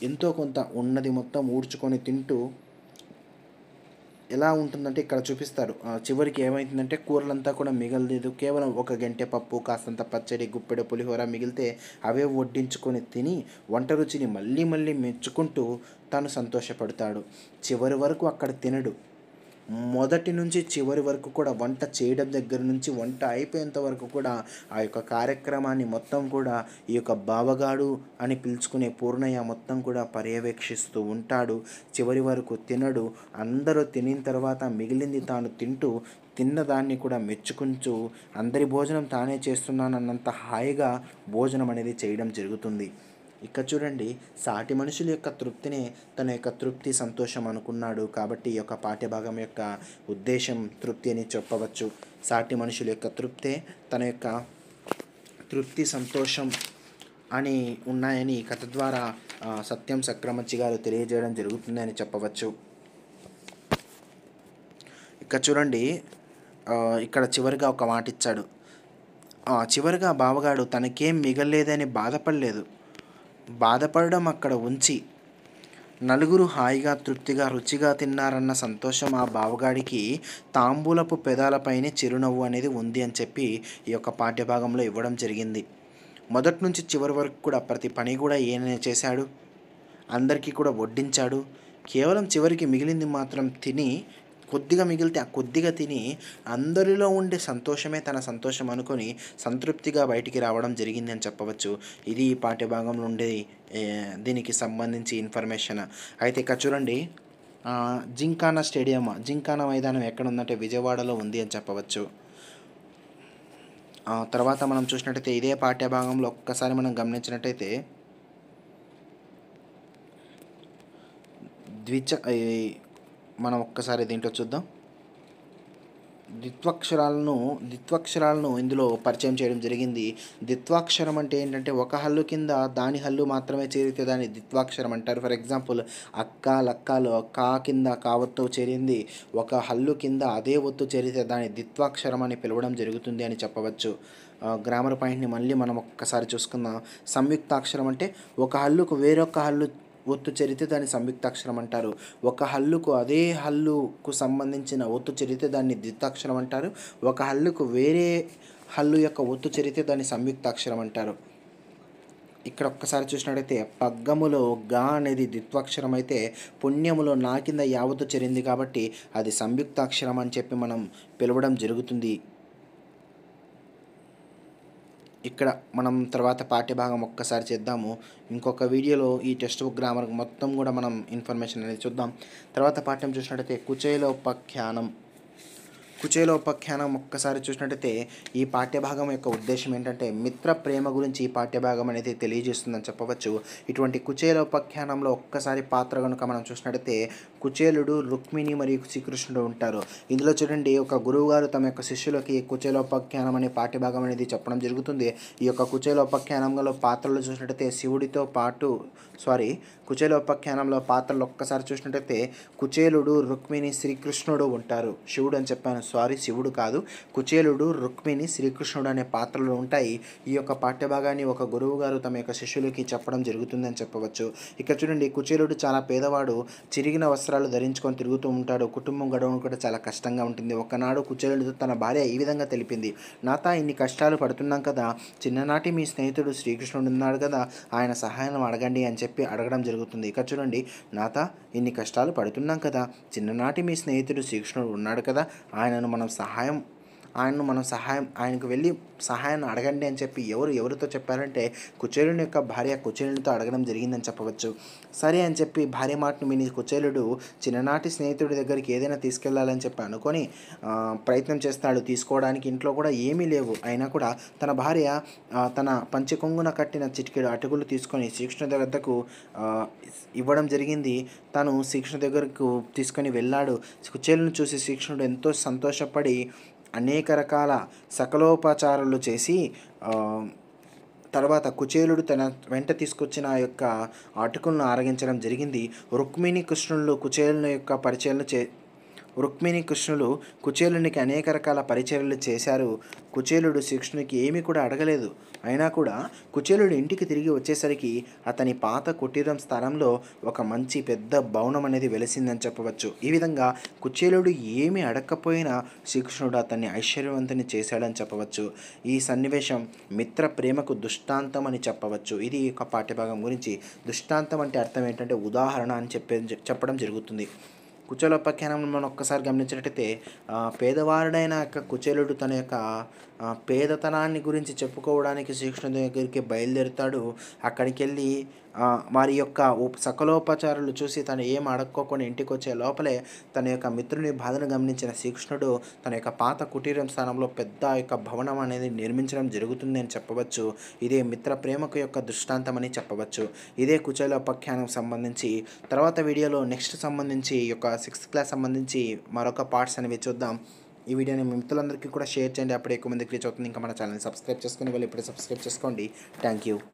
ఎంతో కొంత ఉన్నది మొత్తం ఊడ్చుకొని తింటూ ఎలా ఉంటుందంటే ఇక్కడ చూపిస్తారు చివరికి ఏమైతుందంటే కూరలంతా కూడా మిగలలేదు కేవలం ఒక గంటె పప్పు కాస్తంత పచ్చడి గుప్పెడు పులిహోర మిగిలితే అవే వడ్డించుకొని తిని వంట రుచిని మళ్ళీ మళ్ళీ మెచ్చుకుంటూ తను సంతోషపడతాడు చివరి వరకు అక్కడ తినడు మొదటి నుంచి చివరి వరకు కూడా వంట చేయడం దగ్గర నుంచి వంట అయిపోయేంత వరకు కూడా ఆ యొక్క కార్యక్రమాన్ని మొత్తం కూడా ఈ యొక్క బావగాడు అని పిలుచుకునే పూర్ణయ్య మొత్తం కూడా పర్యవేక్షిస్తూ ఉంటాడు చివరి వరకు తినడు అందరూ తినిన తర్వాత మిగిలింది తాను తింటూ తిన్నదాన్ని కూడా మెచ్చుకుంటూ అందరి భోజనం తానే చేస్తున్నానన్నంత హాయిగా భోజనం అనేది చేయడం జరుగుతుంది ఇక్కడ చూడండి సాటి మనుషుల యొక్క తృప్తినే తన యొక్క తృప్తి సంతోషం అనుకున్నాడు కాబట్టి ఈ యొక్క పాఠ్యభాగం యొక్క ఉద్దేశం తృప్తి అని చెప్పవచ్చు సాటి మనుషుల యొక్క తృప్తే తన యొక్క తృప్తి సంతోషం అని ఉన్నాయని కథ ద్వారా సత్యం సక్రమచ్చి గారు తెలియజేయడం జరుగుతుందని చెప్పవచ్చు ఇక్కడ చూడండి ఇక్కడ చివరిగా ఒక మాట ఇచ్చాడు చివరిగా బావగాడు తనకేం మిగలలేదని బాధపడలేదు బాధపడడం అక్కడ ఉంచి నలుగురు హాయిగా తృప్తిగా రుచిగా తిన్నారన్న సంతోషం ఆ బావగాడికి తాంబూలపు పెదాలపైనే చిరునవ్వు అనేది ఉంది అని చెప్పి ఈ యొక్క పాఠ్యభాగంలో ఇవ్వడం జరిగింది మొదటి నుంచి చివరి వరకు కూడా ప్రతి పని కూడా ఏనే చేశాడు అందరికీ కూడా వడ్డించాడు కేవలం చివరికి మిగిలింది మాత్రం తిని కొద్దిగా మిగిలితే ఆ కొద్దిగా తిని అందరిలో ఉండే సంతోషమే తన సంతోషం అనుకొని సంతృప్తిగా బయటికి రావడం జరిగింది అని చెప్పవచ్చు ఇది ఈ పాఠ్యభాగంలో ఉండే దీనికి సంబంధించి ఇన్ఫర్మేషన్ అయితే ఇక్కడ చూడండి జింకానా స్టేడియం జింకానా మైదానం ఎక్కడ ఉందంటే విజయవాడలో ఉంది అని చెప్పవచ్చు తర్వాత మనం చూసినట్టయితే ఇదే పాఠ్యభాగంలో ఒక్కసారి మనం గమనించినట్టయితే ద్విచ మనం ఒక్కసారి దీంట్లో చూద్దాం ద్విత్వాక్షరాలను ద్విత్వాక్షరాలను ఇందులో పరిచయం చేయడం జరిగింది ద్విత్వాక్షరం అంటే ఏంటంటే ఒక హల్లు కింద దాని హల్లు మాత్రమే చేరితే దాన్ని ద్విత్వాక్షరం అంటారు ఫర్ ఎగ్జాంపుల్ అక్క లక్కలో కా కింద కావత్తు చేరింది ఒక హల్లు కింద అదే ఒత్తు చేరితే దాన్ని ద్విత్వాక్షరం అని పిలవడం జరుగుతుంది అని చెప్పవచ్చు గ్రామర్ పాయింట్ని మళ్ళీ మనం ఒక్కసారి చూసుకుందాం సంయుక్తాక్షరం అంటే ఒక హల్లుకు వేరొక హల్లు ఒత్తు చరిత్ర దాన్ని సంయుక్తాక్షరం అంటారు ఒక హల్లుకు అదే హల్లుకు సంబంధించిన ఒత్తు చరిత్ర దాన్ని ద్వితాక్షరం అంటారు ఒక హల్లుకు వేరే హల్లు యొక్క ఒత్తు చరిత్ర దాన్ని సంయుక్తాక్షరం అంటారు ఇక్కడ ఒక్కసారి చూసినట్టయితే పగ్గములో గా అనేది ద్విత్వాక్షరం అయితే పుణ్యములో నా కింద యావత్తు చెరింది కాబట్టి అది సంయుక్తాక్షరం అని చెప్పి మనం పిలవడం జరుగుతుంది ఇక్కడ మనం తర్వాత పాఠ్యభాగం ఒక్కసారి చేద్దాము ఇంకొక వీడియోలో ఈ టెక్స్ట్ బుక్ గ్రామర్ మొత్తం కూడా మనం ఇన్ఫర్మేషన్ అనేది చూద్దాం తర్వాత పాఠ్యం చూసినట్టయితే కుచేలోపఖ్యానం కుచేలోపఖ్యానం ఒక్కసారి చూసినట్టయితే ఈ పాఠ్యభాగం యొక్క ఉద్దేశం ఏంటంటే మిత్ర ప్రేమ గురించి ఈ పాఠ్యభాగం అనేది తెలియజేస్తుందని చెప్పవచ్చు ఇటువంటి కుచేలోపఖ్యానంలో ఒక్కసారి పాత్ర కనుక మనం చూసినట్టయితే కుచేలుడు రుక్మిణి మరియు శ్రీకృష్ణుడు ఉంటారు ఇందులో చూడండి ఒక గురువుగారు తమ యొక్క శిష్యులకి ఉపాఖ్యానం అనే పాఠ్యభాగం అనేది చెప్పడం జరుగుతుంది ఈ యొక్క కుచేలోపఖ్యానంలో పాత్రలు చూసినట్టయితే శివుడితో పాటు సారీ ఉపాఖ్యానంలో పాత్రలు ఒక్కసారి చూసినట్టయితే కుచేలుడు రుక్మిణి శ్రీకృష్ణుడు ఉంటారు శివుడు అని చెప్పాను సారీ శివుడు కాదు కుచేలుడు రుక్మిణి శ్రీకృష్ణుడు అనే పాత్రలు ఉంటాయి ఈ యొక్క పాఠ్యభాగాన్ని ఒక గురువు గారు తమ యొక్క శిష్యులకి చెప్పడం జరుగుతుందని చెప్పవచ్చు ఇక్కడ చూడండి కుచేలుడు చాలా పేదవాడు చిరిగిన వస్త్రాలు ధరించుకొని తిరుగుతూ ఉంటాడు కుటుంబం గడవడం కూడా చాలా కష్టంగా ఉంటుంది ఒకనాడు కుచేలుడితో తన భార్య ఈ విధంగా తెలిపింది నాతా ఇన్ని కష్టాలు పడుతున్నాం కదా చిన్ననాటి మీ స్నేహితుడు శ్రీకృష్ణుడు ఉన్నాడు కదా ఆయన సహాయం అడగండి అని చెప్పి చెప్పి అడగడం జరుగుతుంది ఇక చూడండి నాత ఇన్ని కష్టాలు పడుతున్నాం కదా చిన్ననాటి మీ స్నేహితుడు శ్రీకృష్ణుడు ఉన్నాడు కదా ఆయనను మనం సహాయం ఆయనను మనం సహాయం ఆయనకు వెళ్ళి సహాయాన్ని అడగండి అని చెప్పి ఎవరు ఎవరితో చెప్పారంటే కుచేలుని యొక్క భార్య కుచేలునితో అడగడం జరిగిందని చెప్పవచ్చు సరే అని చెప్పి భార్య మాటను విని కుచేలుడు చిన్ననాటి స్నేహితుడి దగ్గరికి ఏదైనా తీసుకెళ్లాలని చెప్పి అనుకొని ప్రయత్నం చేస్తాడు తీసుకోవడానికి ఇంట్లో కూడా ఏమీ లేవు అయినా కూడా తన భార్య తన పంచకొంగున కట్టిన చిటికెడు అటుకులు తీసుకొని శ్రీకృష్ణుడి వద్దకు ఇవ్వడం జరిగింది తను శ్రీకృష్ణుడి దగ్గరకు తీసుకొని వెళ్ళాడు కుచేలును చూసి శ్రీకృష్ణుడు ఎంతో సంతోషపడి అనేక రకాల సకలోపచారాలు చేసి తర్వాత కుచేలుడు తన వెంట తీసుకొచ్చిన ఆ యొక్క అటుకులను ఆరగించడం జరిగింది రుక్మిణి కృష్ణుడు కుచేలుని యొక్క పరిచయం చే రుక్మిణి కృష్ణులు కుచేలునికి అనేక రకాల పరిచర్యలు చేశారు కుచేలుడు శిక్షణకి ఏమీ కూడా అడగలేదు అయినా కూడా కుచేలుడు ఇంటికి తిరిగి వచ్చేసరికి అతని పాత కుటీరం స్థానంలో ఒక మంచి పెద్ద భవనం అనేది వెలిసిందని చెప్పవచ్చు ఈ విధంగా కుచేలుడు ఏమి అడగకపోయినా శిక్షణుడు అతన్ని ఐశ్వర్యవంతుని చేశాడని చెప్పవచ్చు ఈ సన్నివేశం మిత్ర ప్రేమకు దృష్టాంతం అని చెప్పవచ్చు ఇది ఒక పాఠ్యభాగం గురించి దృష్టాంతం అంటే అర్థం ఏంటంటే ఉదాహరణ అని చెప్పే చెప్పడం జరుగుతుంది కుచేల ఉపాఖ్యానం మనం ఒక్కసారి గమనించినట్టయితే పేదవారుడైన యొక్క కుచేలుడు తన యొక్క పేదతనాన్ని గురించి చెప్పుకోవడానికి శ్రీకృష్ణుడి దగ్గరికి బయలుదేరుతాడు అక్కడికి వెళ్ళి వారి యొక్క సకలోపచారాలు చూసి తను ఏం అడక్కోకుండా ఇంటికి వచ్చే లోపలే తన యొక్క మిత్రుని బాధను గమనించిన శ్రీకృష్ణుడు తన యొక్క పాత కుటీరం స్థానంలో పెద్ద యొక్క భవనం అనేది నిర్మించడం జరుగుతుంది అని చెప్పవచ్చు ఇదే మిత్ర ప్రేమకు యొక్క దృష్టాంతం అని చెప్పవచ్చు ఇదే కుచలోపఖ్యానం సంబంధించి తర్వాత వీడియోలో నెక్స్ట్ సంబంధించి యొక్క సిక్స్త్ క్లాస్ సంబంధించి మరొక పార్ట్స్ అనేవి చూద్దాం ఈ వీడియోని మీ మిత్రులందరికీ కూడా షేర్ చేయండి అప్పుడు ఎక్కువ మందికి రీచ్ అవుతుంది ఇంకా మన ఛానల్ని సబ్స్క్రైబ్ చేసుకుని వాళ్ళు ఇప్పుడే సబ్స్క్రైబ్ చేసుకోండి థ్యాంక్ యూ